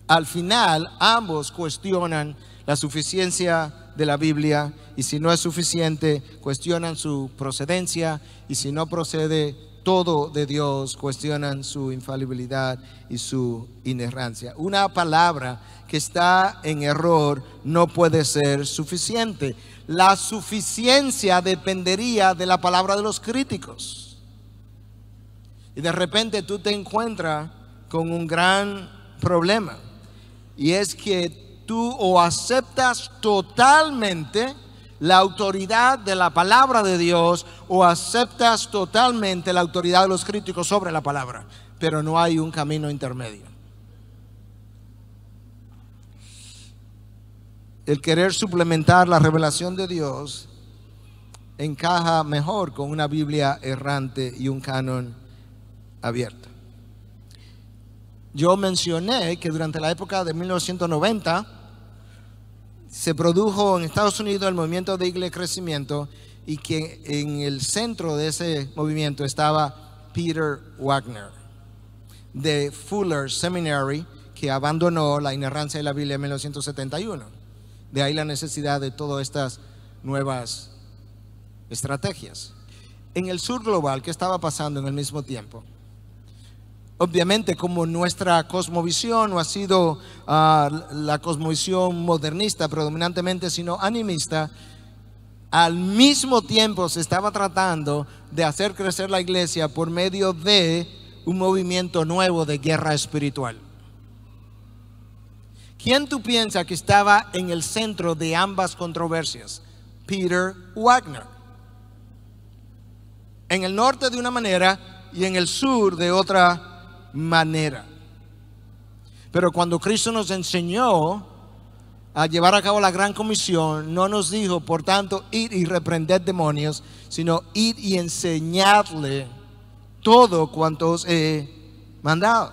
Al final, ambos cuestionan la suficiencia de la Biblia y si no es suficiente, cuestionan su procedencia y si no procede todo de Dios, cuestionan su infalibilidad y su inerrancia. Una palabra que está en error no puede ser suficiente la suficiencia dependería de la palabra de los críticos. Y de repente tú te encuentras con un gran problema. Y es que tú o aceptas totalmente la autoridad de la palabra de Dios o aceptas totalmente la autoridad de los críticos sobre la palabra. Pero no hay un camino intermedio. el querer suplementar la revelación de Dios encaja mejor con una Biblia errante y un canon abierto. Yo mencioné que durante la época de 1990 se produjo en Estados Unidos el movimiento de Iglesia Crecimiento y que en el centro de ese movimiento estaba Peter Wagner de Fuller Seminary que abandonó la inerrancia de la Biblia en 1971. De ahí la necesidad de todas estas nuevas estrategias. En el sur global, ¿qué estaba pasando en el mismo tiempo? Obviamente, como nuestra cosmovisión no ha sido ah, la cosmovisión modernista predominantemente, sino animista, al mismo tiempo se estaba tratando de hacer crecer la iglesia por medio de un movimiento nuevo de guerra espiritual. ¿Quién tú piensas que estaba en el centro de ambas controversias? Peter Wagner. En el norte de una manera y en el sur de otra manera. Pero cuando Cristo nos enseñó a llevar a cabo la gran comisión, no nos dijo, por tanto, ir y reprender demonios, sino ir y enseñarle todo cuanto os he mandado.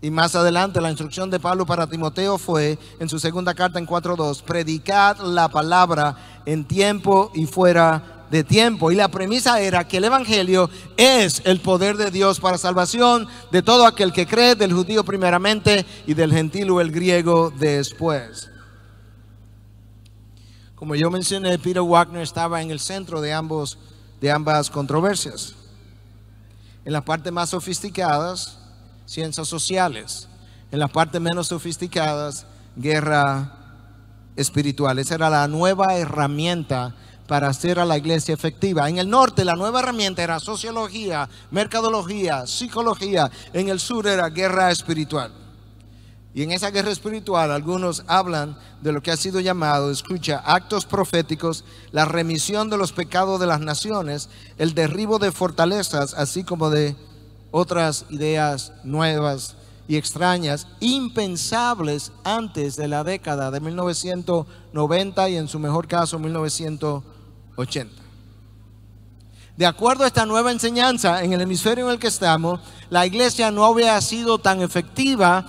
Y más adelante la instrucción de Pablo para Timoteo fue, en su segunda carta en 4.2, predicad la palabra en tiempo y fuera de tiempo. Y la premisa era que el Evangelio es el poder de Dios para salvación de todo aquel que cree, del judío primeramente y del gentil o el griego después. Como yo mencioné, Peter Wagner estaba en el centro de, ambos, de ambas controversias. En las partes más sofisticadas, ciencias sociales. En las partes menos sofisticadas, guerra espiritual. Esa era la nueva herramienta para hacer a la iglesia efectiva. En el norte la nueva herramienta era sociología, mercadología, psicología. En el sur era guerra espiritual. Y en esa guerra espiritual algunos hablan de lo que ha sido llamado, escucha, actos proféticos, la remisión de los pecados de las naciones, el derribo de fortalezas, así como de otras ideas nuevas y extrañas, impensables antes de la década de 1990 y en su mejor caso 1980. De acuerdo a esta nueva enseñanza, en el hemisferio en el que estamos, la iglesia no había sido tan efectiva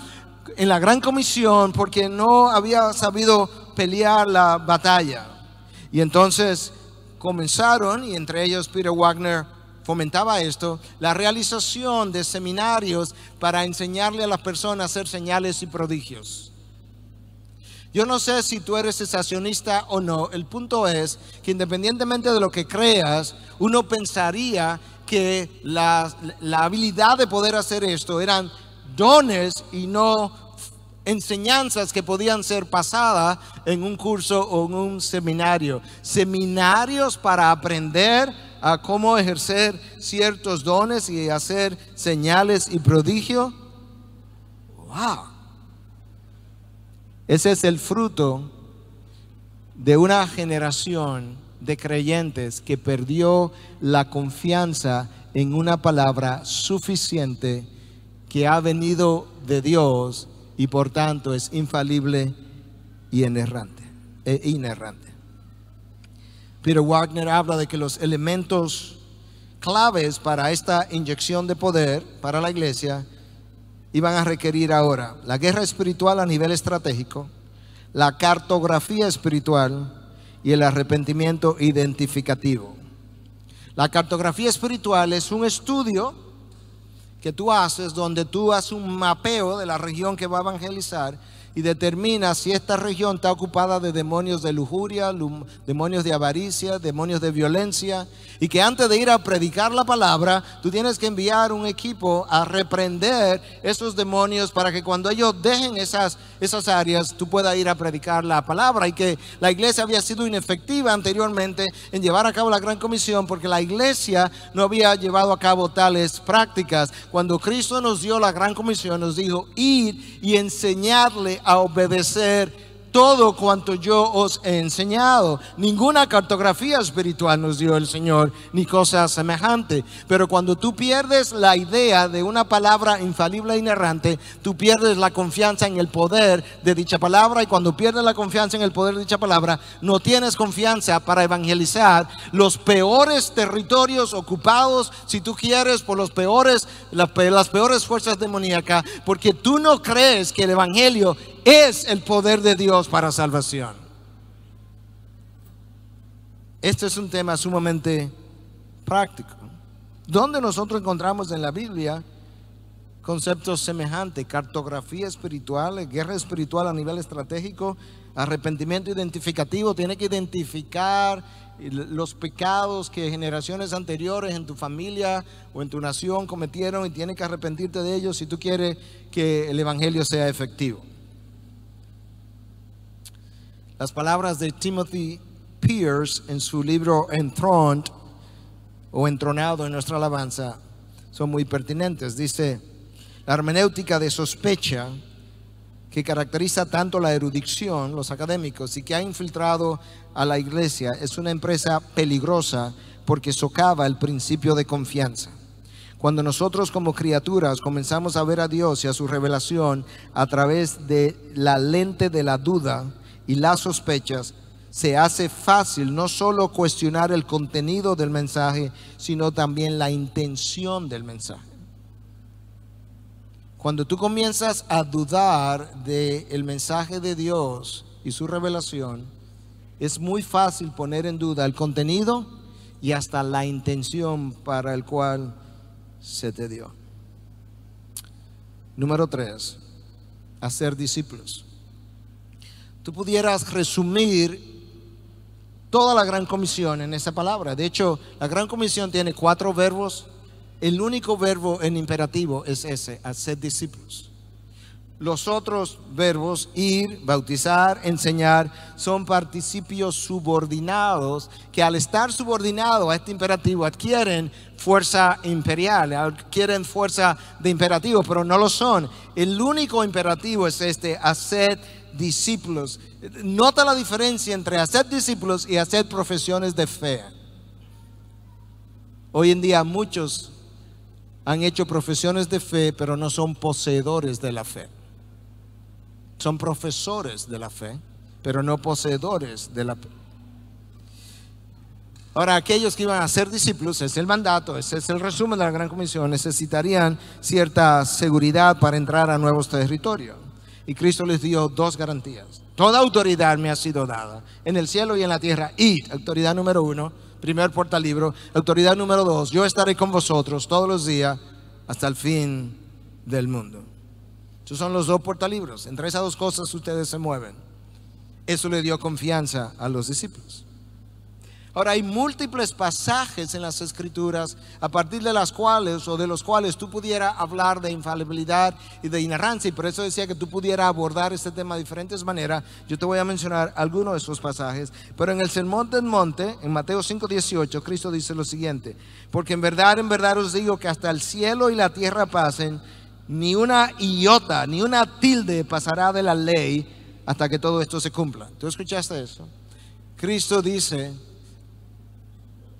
en la gran comisión porque no había sabido pelear la batalla. Y entonces comenzaron, y entre ellos Peter Wagner, Comentaba esto, la realización de seminarios para enseñarle a las personas a hacer señales y prodigios. Yo no sé si tú eres sensacionista o no, el punto es que independientemente de lo que creas, uno pensaría que la, la habilidad de poder hacer esto eran dones y no enseñanzas que podían ser pasadas en un curso o en un seminario. Seminarios para aprender a cómo ejercer ciertos dones y hacer señales y prodigio. ¡Wow! Ese es el fruto de una generación de creyentes que perdió la confianza en una palabra suficiente que ha venido de Dios y por tanto es infalible y inerrante. E inerrante. Peter Wagner habla de que los elementos claves para esta inyección de poder para la iglesia iban a requerir ahora la guerra espiritual a nivel estratégico, la cartografía espiritual y el arrepentimiento identificativo. La cartografía espiritual es un estudio que tú haces donde tú haces un mapeo de la región que va a evangelizar y determina si esta región está ocupada de demonios de lujuria, demonios de avaricia, demonios de violencia, y que antes de ir a predicar la palabra, tú tienes que enviar un equipo a reprender esos demonios para que cuando ellos dejen esas, esas áreas, tú puedas ir a predicar la palabra, y que la iglesia había sido inefectiva anteriormente en llevar a cabo la gran comisión, porque la iglesia no había llevado a cabo tales prácticas. Cuando Cristo nos dio la gran comisión, nos dijo, ir y enseñarle a obedecer todo cuanto yo os he enseñado. Ninguna cartografía espiritual nos dio el Señor, ni cosa semejante. Pero cuando tú pierdes la idea de una palabra infalible e inerrante, tú pierdes la confianza en el poder de dicha palabra. Y cuando pierdes la confianza en el poder de dicha palabra, no tienes confianza para evangelizar los peores territorios ocupados, si tú quieres, por los peores, las peores fuerzas demoníacas, porque tú no crees que el Evangelio es el poder de Dios para salvación. Este es un tema sumamente práctico. Donde nosotros encontramos en la Biblia conceptos semejantes? Cartografía espiritual, guerra espiritual a nivel estratégico, arrepentimiento identificativo. Tiene que identificar los pecados que generaciones anteriores en tu familia o en tu nación cometieron y tienes que arrepentirte de ellos si tú quieres que el Evangelio sea efectivo. Las palabras de Timothy Pierce en su libro Enthroned o Entronado en nuestra alabanza son muy pertinentes. Dice, la hermenéutica de sospecha que caracteriza tanto la erudición, los académicos, y que ha infiltrado a la iglesia, es una empresa peligrosa porque socava el principio de confianza. Cuando nosotros como criaturas comenzamos a ver a Dios y a su revelación a través de la lente de la duda, y las sospechas, se hace fácil no solo cuestionar el contenido del mensaje, sino también la intención del mensaje. Cuando tú comienzas a dudar del mensaje de Dios y su revelación, es muy fácil poner en duda el contenido y hasta la intención para el cual se te dio. Número tres, hacer discípulos pudieras resumir toda la gran comisión en esa palabra. De hecho, la gran comisión tiene cuatro verbos. El único verbo en imperativo es ese, hacer discípulos. Los otros verbos, ir, bautizar, enseñar, son participios subordinados que al estar subordinados a este imperativo adquieren fuerza imperial, adquieren fuerza de imperativo, pero no lo son. El único imperativo es este, hacer discípulos. Nota la diferencia entre hacer discípulos y hacer profesiones de fe. Hoy en día muchos han hecho profesiones de fe, pero no son poseedores de la fe. Son profesores de la fe, pero no poseedores de la fe. Ahora, aquellos que iban a ser discípulos, ese es el mandato, ese es el resumen de la Gran Comisión, necesitarían cierta seguridad para entrar a nuevos territorios. Y Cristo les dio dos garantías. Toda autoridad me ha sido dada en el cielo y en la tierra. Y autoridad número uno, primer portalibro. Autoridad número dos, yo estaré con vosotros todos los días hasta el fin del mundo. Esos son los dos portalibros. Entre esas dos cosas ustedes se mueven. Eso le dio confianza a los discípulos. Ahora hay múltiples pasajes en las escrituras a partir de las cuales o de los cuales tú pudiera hablar de infalibilidad y de inerrancia y por eso decía que tú pudieras abordar este tema de diferentes maneras. Yo te voy a mencionar algunos de esos pasajes, pero en el Sermón del Monte, en Mateo 5:18, Cristo dice lo siguiente: "Porque en verdad, en verdad os digo que hasta el cielo y la tierra pasen, ni una iota, ni una tilde pasará de la ley hasta que todo esto se cumpla." ¿Tú escuchaste eso? Cristo dice,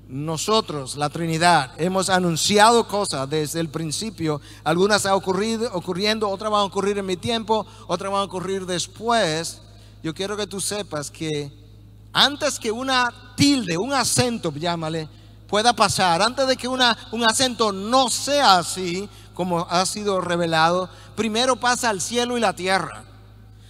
nosotros, la Trinidad, hemos anunciado cosas desde el principio. Algunas han ocurrido, ocurriendo, otras van a ocurrir en mi tiempo, otras van a ocurrir después. Yo quiero que tú sepas que antes que una tilde, un acento, llámale, pueda pasar, antes de que una, un acento no sea así, como ha sido revelado, primero pasa el cielo y la tierra.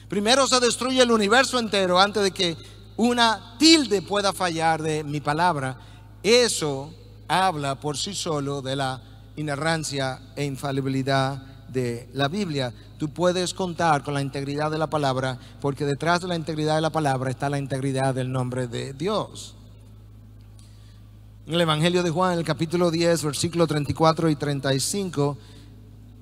Primero se destruye el universo entero antes de que una tilde pueda fallar de mi palabra. Eso habla por sí solo de la inerrancia e infalibilidad de la Biblia. Tú puedes contar con la integridad de la palabra porque detrás de la integridad de la palabra está la integridad del nombre de Dios. En el Evangelio de Juan, el capítulo 10, versículo 34 y 35,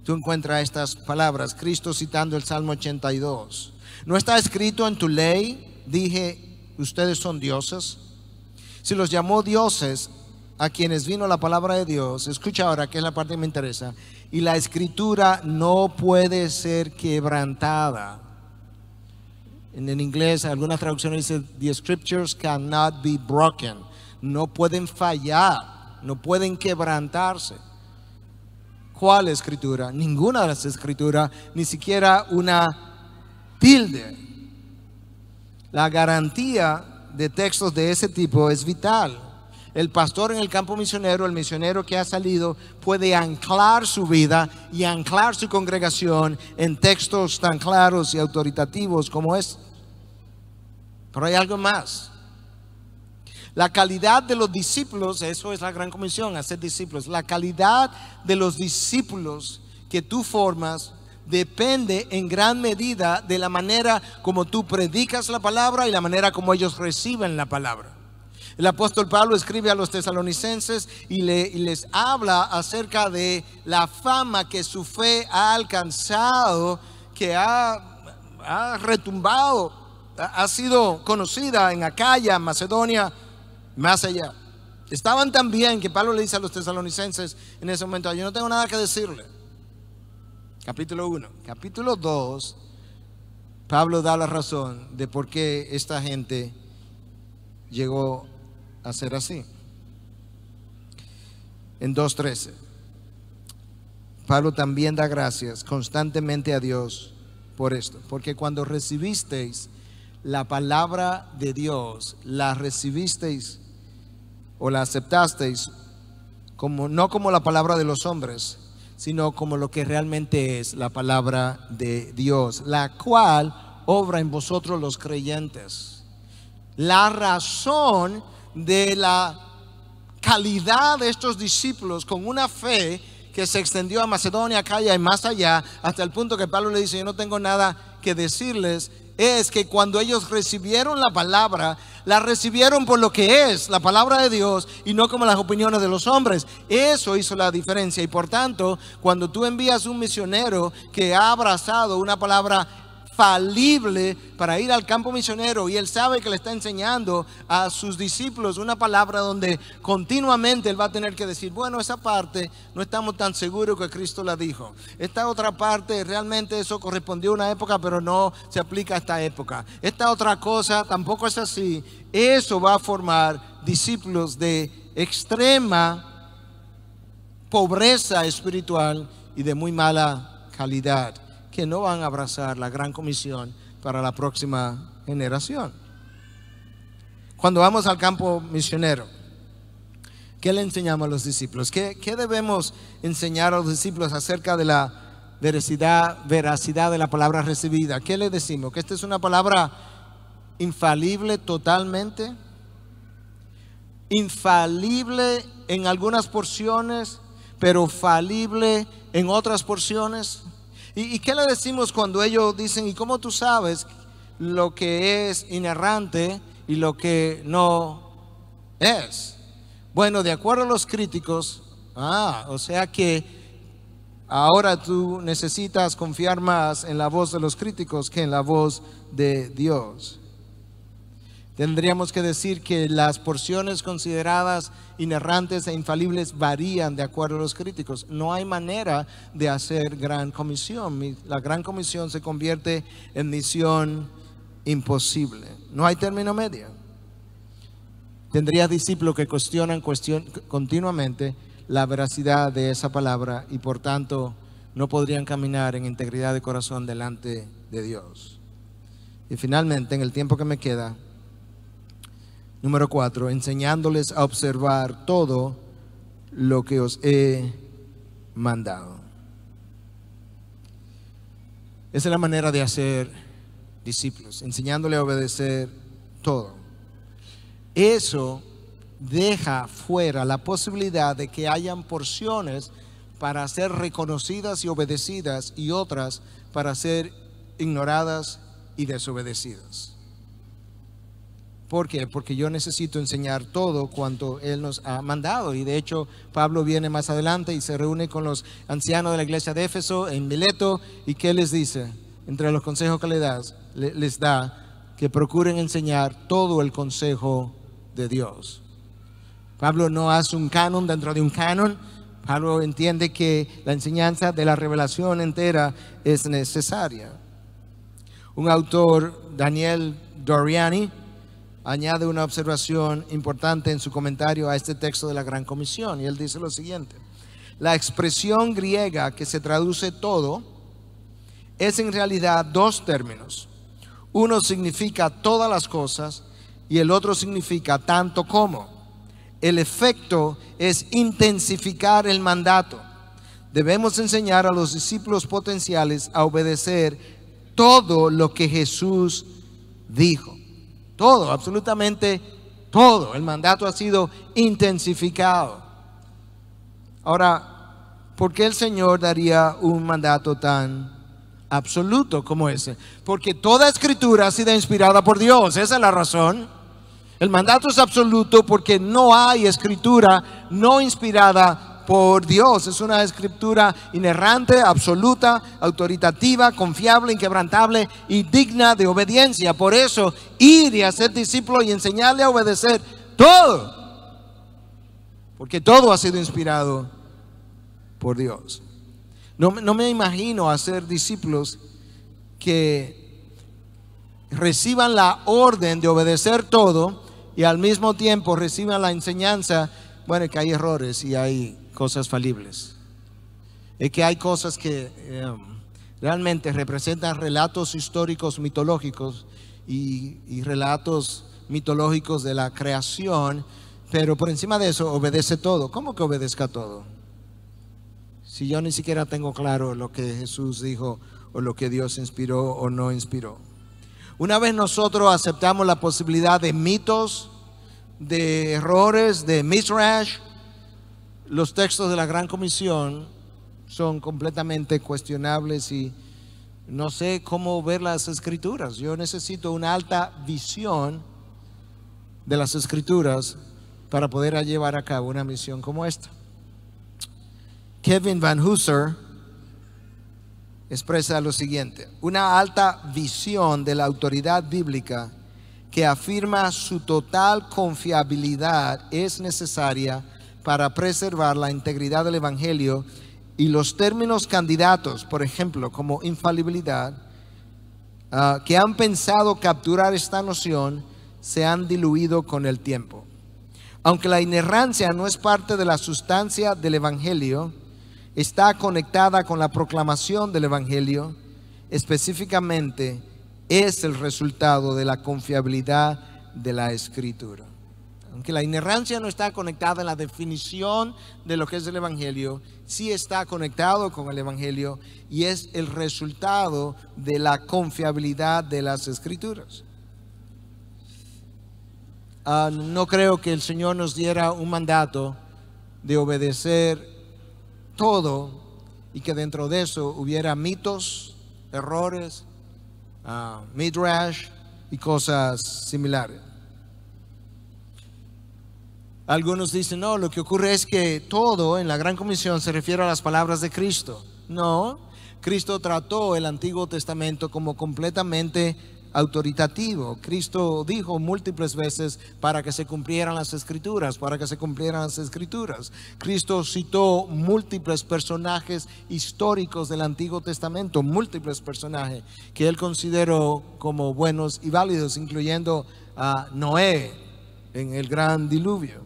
tú encuentras estas palabras. Cristo citando el Salmo 82. No está escrito en tu ley, dije, ustedes son dioses. Si los llamó dioses a quienes vino la palabra de Dios, escucha ahora que es la parte que me interesa, y la escritura no puede ser quebrantada. En, inglés, algunas traducciones dicen, the scriptures cannot be broken. No pueden fallar, no pueden quebrantarse. ¿Cuál escritura? Ninguna de las escrituras, ni siquiera una tilde. La garantía de textos de ese tipo es vital. El pastor en el campo misionero, el misionero que ha salido, puede anclar su vida y anclar su congregación en textos tan claros y autoritativos como es. Este. Pero hay algo más. La calidad de los discípulos, eso es la gran comisión, hacer discípulos. La calidad de los discípulos que tú formas depende en gran medida de la manera como tú predicas la palabra y la manera como ellos reciben la palabra. El apóstol Pablo escribe a los tesalonicenses y, les habla acerca de la fama que su fe ha alcanzado, que ha, ha retumbado, ha sido conocida en Acaya, Macedonia, más allá. Estaban tan bien que Pablo le dice a los tesalonicenses en ese momento, yo no tengo nada que decirle capítulo 1. Capítulo 2, Pablo da la razón de por qué esta gente llegó a ser así. En 2.13, Pablo también da gracias constantemente a Dios por esto, porque cuando recibisteis la palabra de Dios, la recibisteis o la aceptasteis como no como la palabra de los hombres, sino como lo que realmente es la palabra de Dios, la cual obra en vosotros los creyentes. La razón de la calidad de estos discípulos con una fe que se extendió a Macedonia, acá y más allá, hasta el punto que Pablo le dice, yo no tengo nada que decirles es que cuando ellos recibieron la palabra, la recibieron por lo que es la palabra de Dios y no como las opiniones de los hombres. Eso hizo la diferencia y por tanto, cuando tú envías un misionero que ha abrazado una palabra falible para ir al campo misionero y él sabe que le está enseñando a sus discípulos una palabra donde continuamente él va a tener que decir, bueno, esa parte no estamos tan seguros que Cristo la dijo. Esta otra parte realmente eso correspondió a una época, pero no se aplica a esta época. Esta otra cosa tampoco es así. Eso va a formar discípulos de extrema pobreza espiritual y de muy mala calidad que no van a abrazar la gran comisión para la próxima generación. Cuando vamos al campo misionero, ¿qué le enseñamos a los discípulos? ¿Qué, debemos enseñar a los discípulos acerca de la veracidad, veracidad de la palabra recibida? ¿Qué le decimos? ¿Que esta es una palabra infalible totalmente? Infalible en algunas porciones, pero falible en otras porciones. ¿Y, qué le decimos cuando ellos dicen, ¿y cómo tú sabes lo que es inerrante y lo que no es? Bueno, de acuerdo a los críticos, ah, o sea que ahora tú necesitas confiar más en la voz de los críticos que en la voz de Dios. Tendríamos que decir que las porciones consideradas inerrantes e infalibles varían de acuerdo a los críticos. No hay manera de hacer gran comisión. La gran comisión se convierte en misión imposible. No hay término medio. Tendría discípulos que cuestionan continuamente la veracidad de esa palabra y por tanto no podrían caminar en integridad de corazón delante de Dios. Y finalmente, en el tiempo que me queda, Número cuatro, enseñándoles a observar todo lo que os he mandado. Esa es la manera de hacer discípulos, enseñándole a obedecer todo. Eso deja fuera la posibilidad de que hayan porciones para ser reconocidas y obedecidas y otras para ser ignoradas y desobedecidas. ¿Por qué? Porque yo necesito enseñar todo cuanto Él nos ha mandado. Y de hecho, Pablo viene más adelante y se reúne con los ancianos de la iglesia de Éfeso en Mileto. ¿Y qué les dice? Entre los consejos que le das, les da que procuren enseñar todo el consejo de Dios. Pablo no hace un canon dentro de un canon. Pablo entiende que la enseñanza de la revelación entera es necesaria. Un autor, Daniel Doriani, añade una observación importante en su comentario a este texto de la Gran Comisión, y él dice lo siguiente, la expresión griega que se traduce todo es en realidad dos términos. Uno significa todas las cosas y el otro significa tanto como. El efecto es intensificar el mandato. Debemos enseñar a los discípulos potenciales a obedecer todo lo que Jesús dijo todo, absolutamente todo. El mandato ha sido intensificado. Ahora, ¿por qué el Señor daría un mandato tan absoluto como ese? Porque toda escritura ha sido inspirada por Dios, esa es la razón. El mandato es absoluto porque no hay escritura no inspirada por Dios. Es una escritura inerrante, absoluta, autoritativa, confiable, inquebrantable y digna de obediencia. Por eso, ir y hacer discípulo y enseñarle a obedecer todo. Porque todo ha sido inspirado por Dios. No, no me imagino hacer discípulos que reciban la orden de obedecer todo y al mismo tiempo reciban la enseñanza, bueno, que hay errores y hay cosas falibles. Es que hay cosas que eh, realmente representan relatos históricos mitológicos y, y relatos mitológicos de la creación, pero por encima de eso obedece todo. ¿Cómo que obedezca todo? Si yo ni siquiera tengo claro lo que Jesús dijo o lo que Dios inspiró o no inspiró. Una vez nosotros aceptamos la posibilidad de mitos, de errores, de misrash, los textos de la Gran Comisión son completamente cuestionables y no sé cómo ver las escrituras. Yo necesito una alta visión de las escrituras para poder llevar a cabo una misión como esta. Kevin Van Hooser expresa lo siguiente, una alta visión de la autoridad bíblica que afirma su total confiabilidad es necesaria para preservar la integridad del Evangelio y los términos candidatos, por ejemplo, como infalibilidad, ah, que han pensado capturar esta noción, se han diluido con el tiempo. Aunque la inerrancia no es parte de la sustancia del Evangelio, está conectada con la proclamación del Evangelio, específicamente es el resultado de la confiabilidad de la Escritura. Que la inerrancia no está conectada en la definición de lo que es el Evangelio, sí está conectado con el Evangelio y es el resultado de la confiabilidad de las escrituras. Ah, no creo que el Señor nos diera un mandato de obedecer todo y que dentro de eso hubiera mitos, errores, ah, midrash y cosas similares. Algunos dicen, no, lo que ocurre es que todo en la Gran Comisión se refiere a las palabras de Cristo. No, Cristo trató el Antiguo Testamento como completamente autoritativo. Cristo dijo múltiples veces para que se cumplieran las escrituras, para que se cumplieran las escrituras. Cristo citó múltiples personajes históricos del Antiguo Testamento, múltiples personajes que él consideró como buenos y válidos, incluyendo a Noé en el gran diluvio.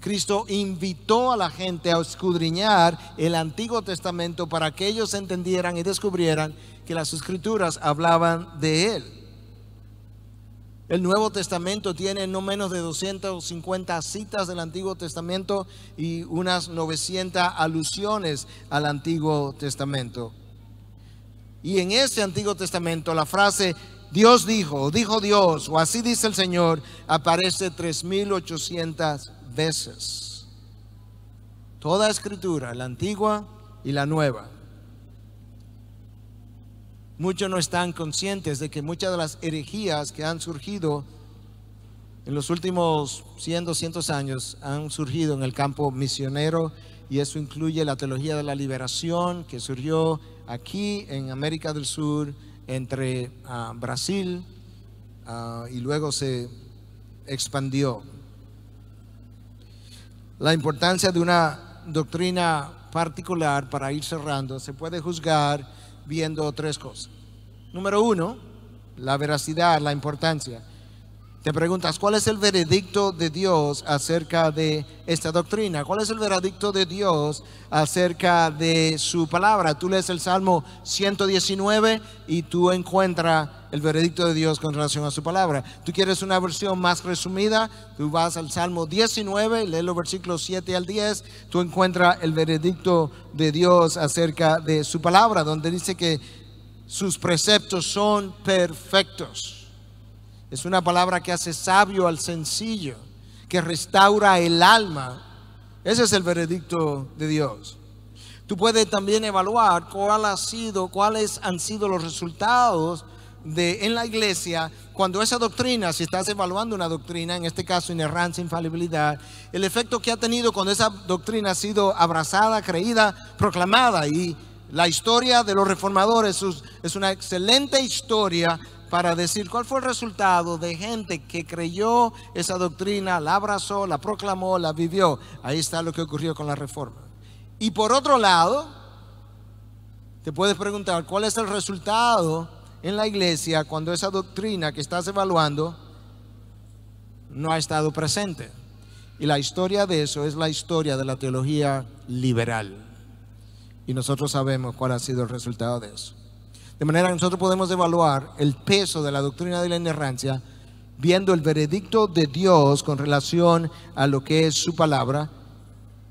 Cristo invitó a la gente a escudriñar el Antiguo Testamento para que ellos entendieran y descubrieran que las escrituras hablaban de Él. El Nuevo Testamento tiene no menos de 250 citas del Antiguo Testamento y unas 900 alusiones al Antiguo Testamento. Y en ese Antiguo Testamento la frase Dios dijo, dijo Dios, o así dice el Señor, aparece 3.800 veces. Toda escritura, la antigua y la nueva. Muchos no están conscientes de que muchas de las herejías que han surgido en los últimos 100, 200 años han surgido en el campo misionero y eso incluye la teología de la liberación que surgió aquí en América del Sur entre ah, Brasil ah, y luego se expandió la importancia de una doctrina particular para ir cerrando se puede juzgar viendo tres cosas. Número uno, la veracidad, la importancia. Te preguntas, ¿cuál es el veredicto de Dios acerca de esta doctrina? ¿Cuál es el veredicto de Dios acerca de su palabra? Tú lees el Salmo 119 y tú encuentras el veredicto de Dios con relación a su palabra. Tú quieres una versión más resumida, tú vas al Salmo 19, lees los versículos 7 al 10, tú encuentras el veredicto de Dios acerca de su palabra, donde dice que sus preceptos son perfectos es una palabra que hace sabio al sencillo, que restaura el alma. Ese es el veredicto de Dios. Tú puedes también evaluar cuál ha sido, cuáles han sido los resultados de, en la iglesia cuando esa doctrina, si estás evaluando una doctrina, en este caso inerrancia, infalibilidad, el efecto que ha tenido cuando esa doctrina ha sido abrazada, creída, proclamada. Y la historia de los reformadores es una excelente historia para decir cuál fue el resultado de gente que creyó esa doctrina, la abrazó, la proclamó, la vivió. Ahí está lo que ocurrió con la reforma. Y por otro lado, te puedes preguntar cuál es el resultado en la iglesia cuando esa doctrina que estás evaluando no ha estado presente. Y la historia de eso es la historia de la teología liberal. Y nosotros sabemos cuál ha sido el resultado de eso. De manera que nosotros podemos evaluar el peso de la doctrina de la inerrancia viendo el veredicto de Dios con relación a lo que es su palabra.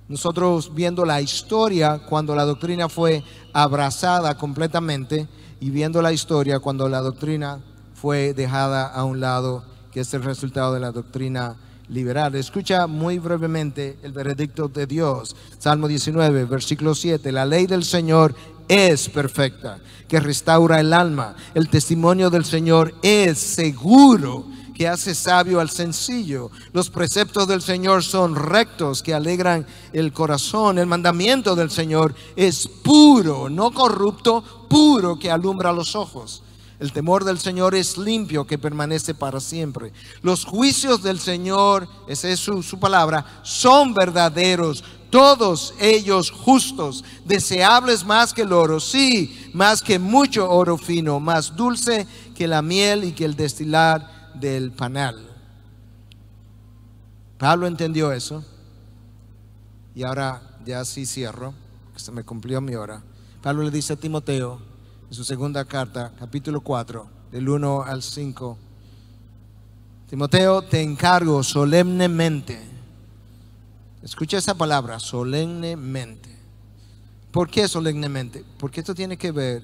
Nosotros viendo la historia cuando la doctrina fue abrazada completamente y viendo la historia cuando la doctrina fue dejada a un lado, que es el resultado de la doctrina liberal. Escucha muy brevemente el veredicto de Dios. Salmo 19, versículo 7. La ley del Señor es perfecta, que restaura el alma. El testimonio del Señor es seguro, que hace sabio al sencillo. Los preceptos del Señor son rectos, que alegran el corazón. El mandamiento del Señor es puro, no corrupto, puro, que alumbra los ojos. El temor del Señor es limpio, que permanece para siempre. Los juicios del Señor, esa es su, su palabra, son verdaderos, todos ellos justos, deseables más que el oro, sí, más que mucho oro fino, más dulce que la miel y que el destilar del panal. Pablo entendió eso. Y ahora ya sí cierro, que se me cumplió mi hora. Pablo le dice a Timoteo en su segunda carta, capítulo 4, del 1 al 5. Timoteo, te encargo solemnemente Escucha esa palabra, solemnemente. ¿Por qué solemnemente? Porque esto tiene que ver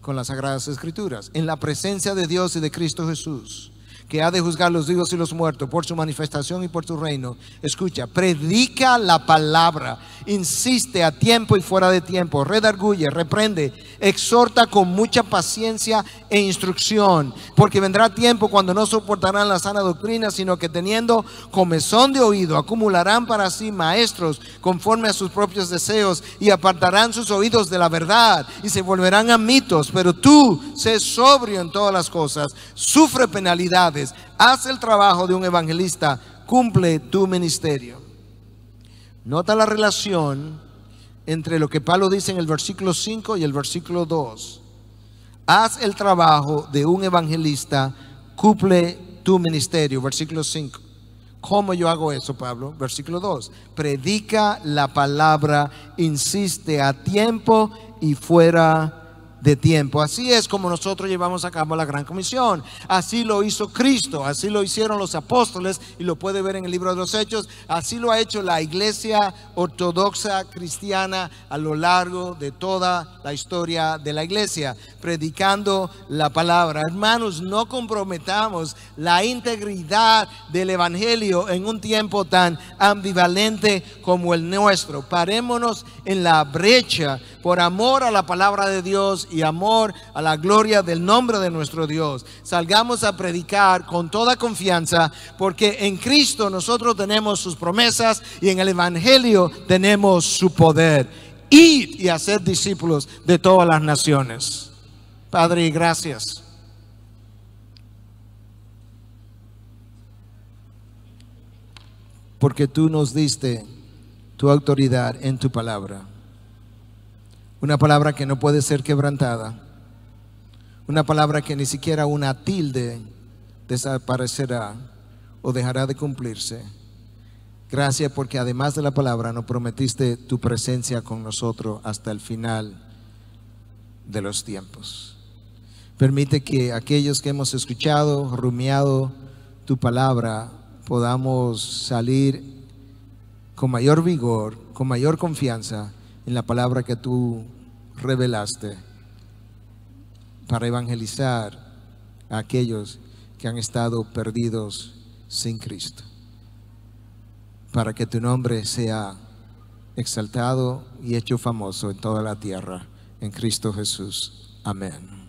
con las Sagradas Escrituras, en la presencia de Dios y de Cristo Jesús que ha de juzgar los vivos y los muertos por su manifestación y por su reino. Escucha, predica la palabra, insiste a tiempo y fuera de tiempo, redarguye, reprende, exhorta con mucha paciencia e instrucción, porque vendrá tiempo cuando no soportarán la sana doctrina, sino que teniendo comezón de oído, acumularán para sí maestros conforme a sus propios deseos y apartarán sus oídos de la verdad y se volverán a mitos, pero tú sé sobrio en todas las cosas, sufre penalidades Haz el trabajo de un evangelista, cumple tu ministerio. Nota la relación entre lo que Pablo dice en el versículo 5 y el versículo 2. Haz el trabajo de un evangelista, cumple tu ministerio. Versículo 5. ¿Cómo yo hago eso, Pablo? Versículo 2. Predica la palabra, insiste a tiempo y fuera de tiempo. Así es como nosotros llevamos a cabo la gran comisión. Así lo hizo Cristo, así lo hicieron los apóstoles y lo puede ver en el libro de los Hechos. Así lo ha hecho la iglesia ortodoxa cristiana a lo largo de toda la historia de la iglesia, predicando la palabra. Hermanos, no comprometamos la integridad del Evangelio en un tiempo tan ambivalente como el nuestro. Parémonos en la brecha por amor a la palabra de Dios y amor a la gloria del nombre de nuestro Dios. Salgamos a predicar con toda confianza porque en Cristo nosotros tenemos sus promesas y en el Evangelio tenemos su poder. Id y hacer discípulos de todas las naciones. Padre, gracias. Porque tú nos diste tu autoridad en tu palabra. Una palabra que no puede ser quebrantada. Una palabra que ni siquiera una tilde desaparecerá o dejará de cumplirse. Gracias porque además de la palabra nos prometiste tu presencia con nosotros hasta el final de los tiempos. Permite que aquellos que hemos escuchado, rumiado tu palabra, podamos salir con mayor vigor, con mayor confianza en la palabra que tú revelaste para evangelizar a aquellos que han estado perdidos sin Cristo. Para que tu nombre sea exaltado y hecho famoso en toda la tierra. En Cristo Jesús. Amén.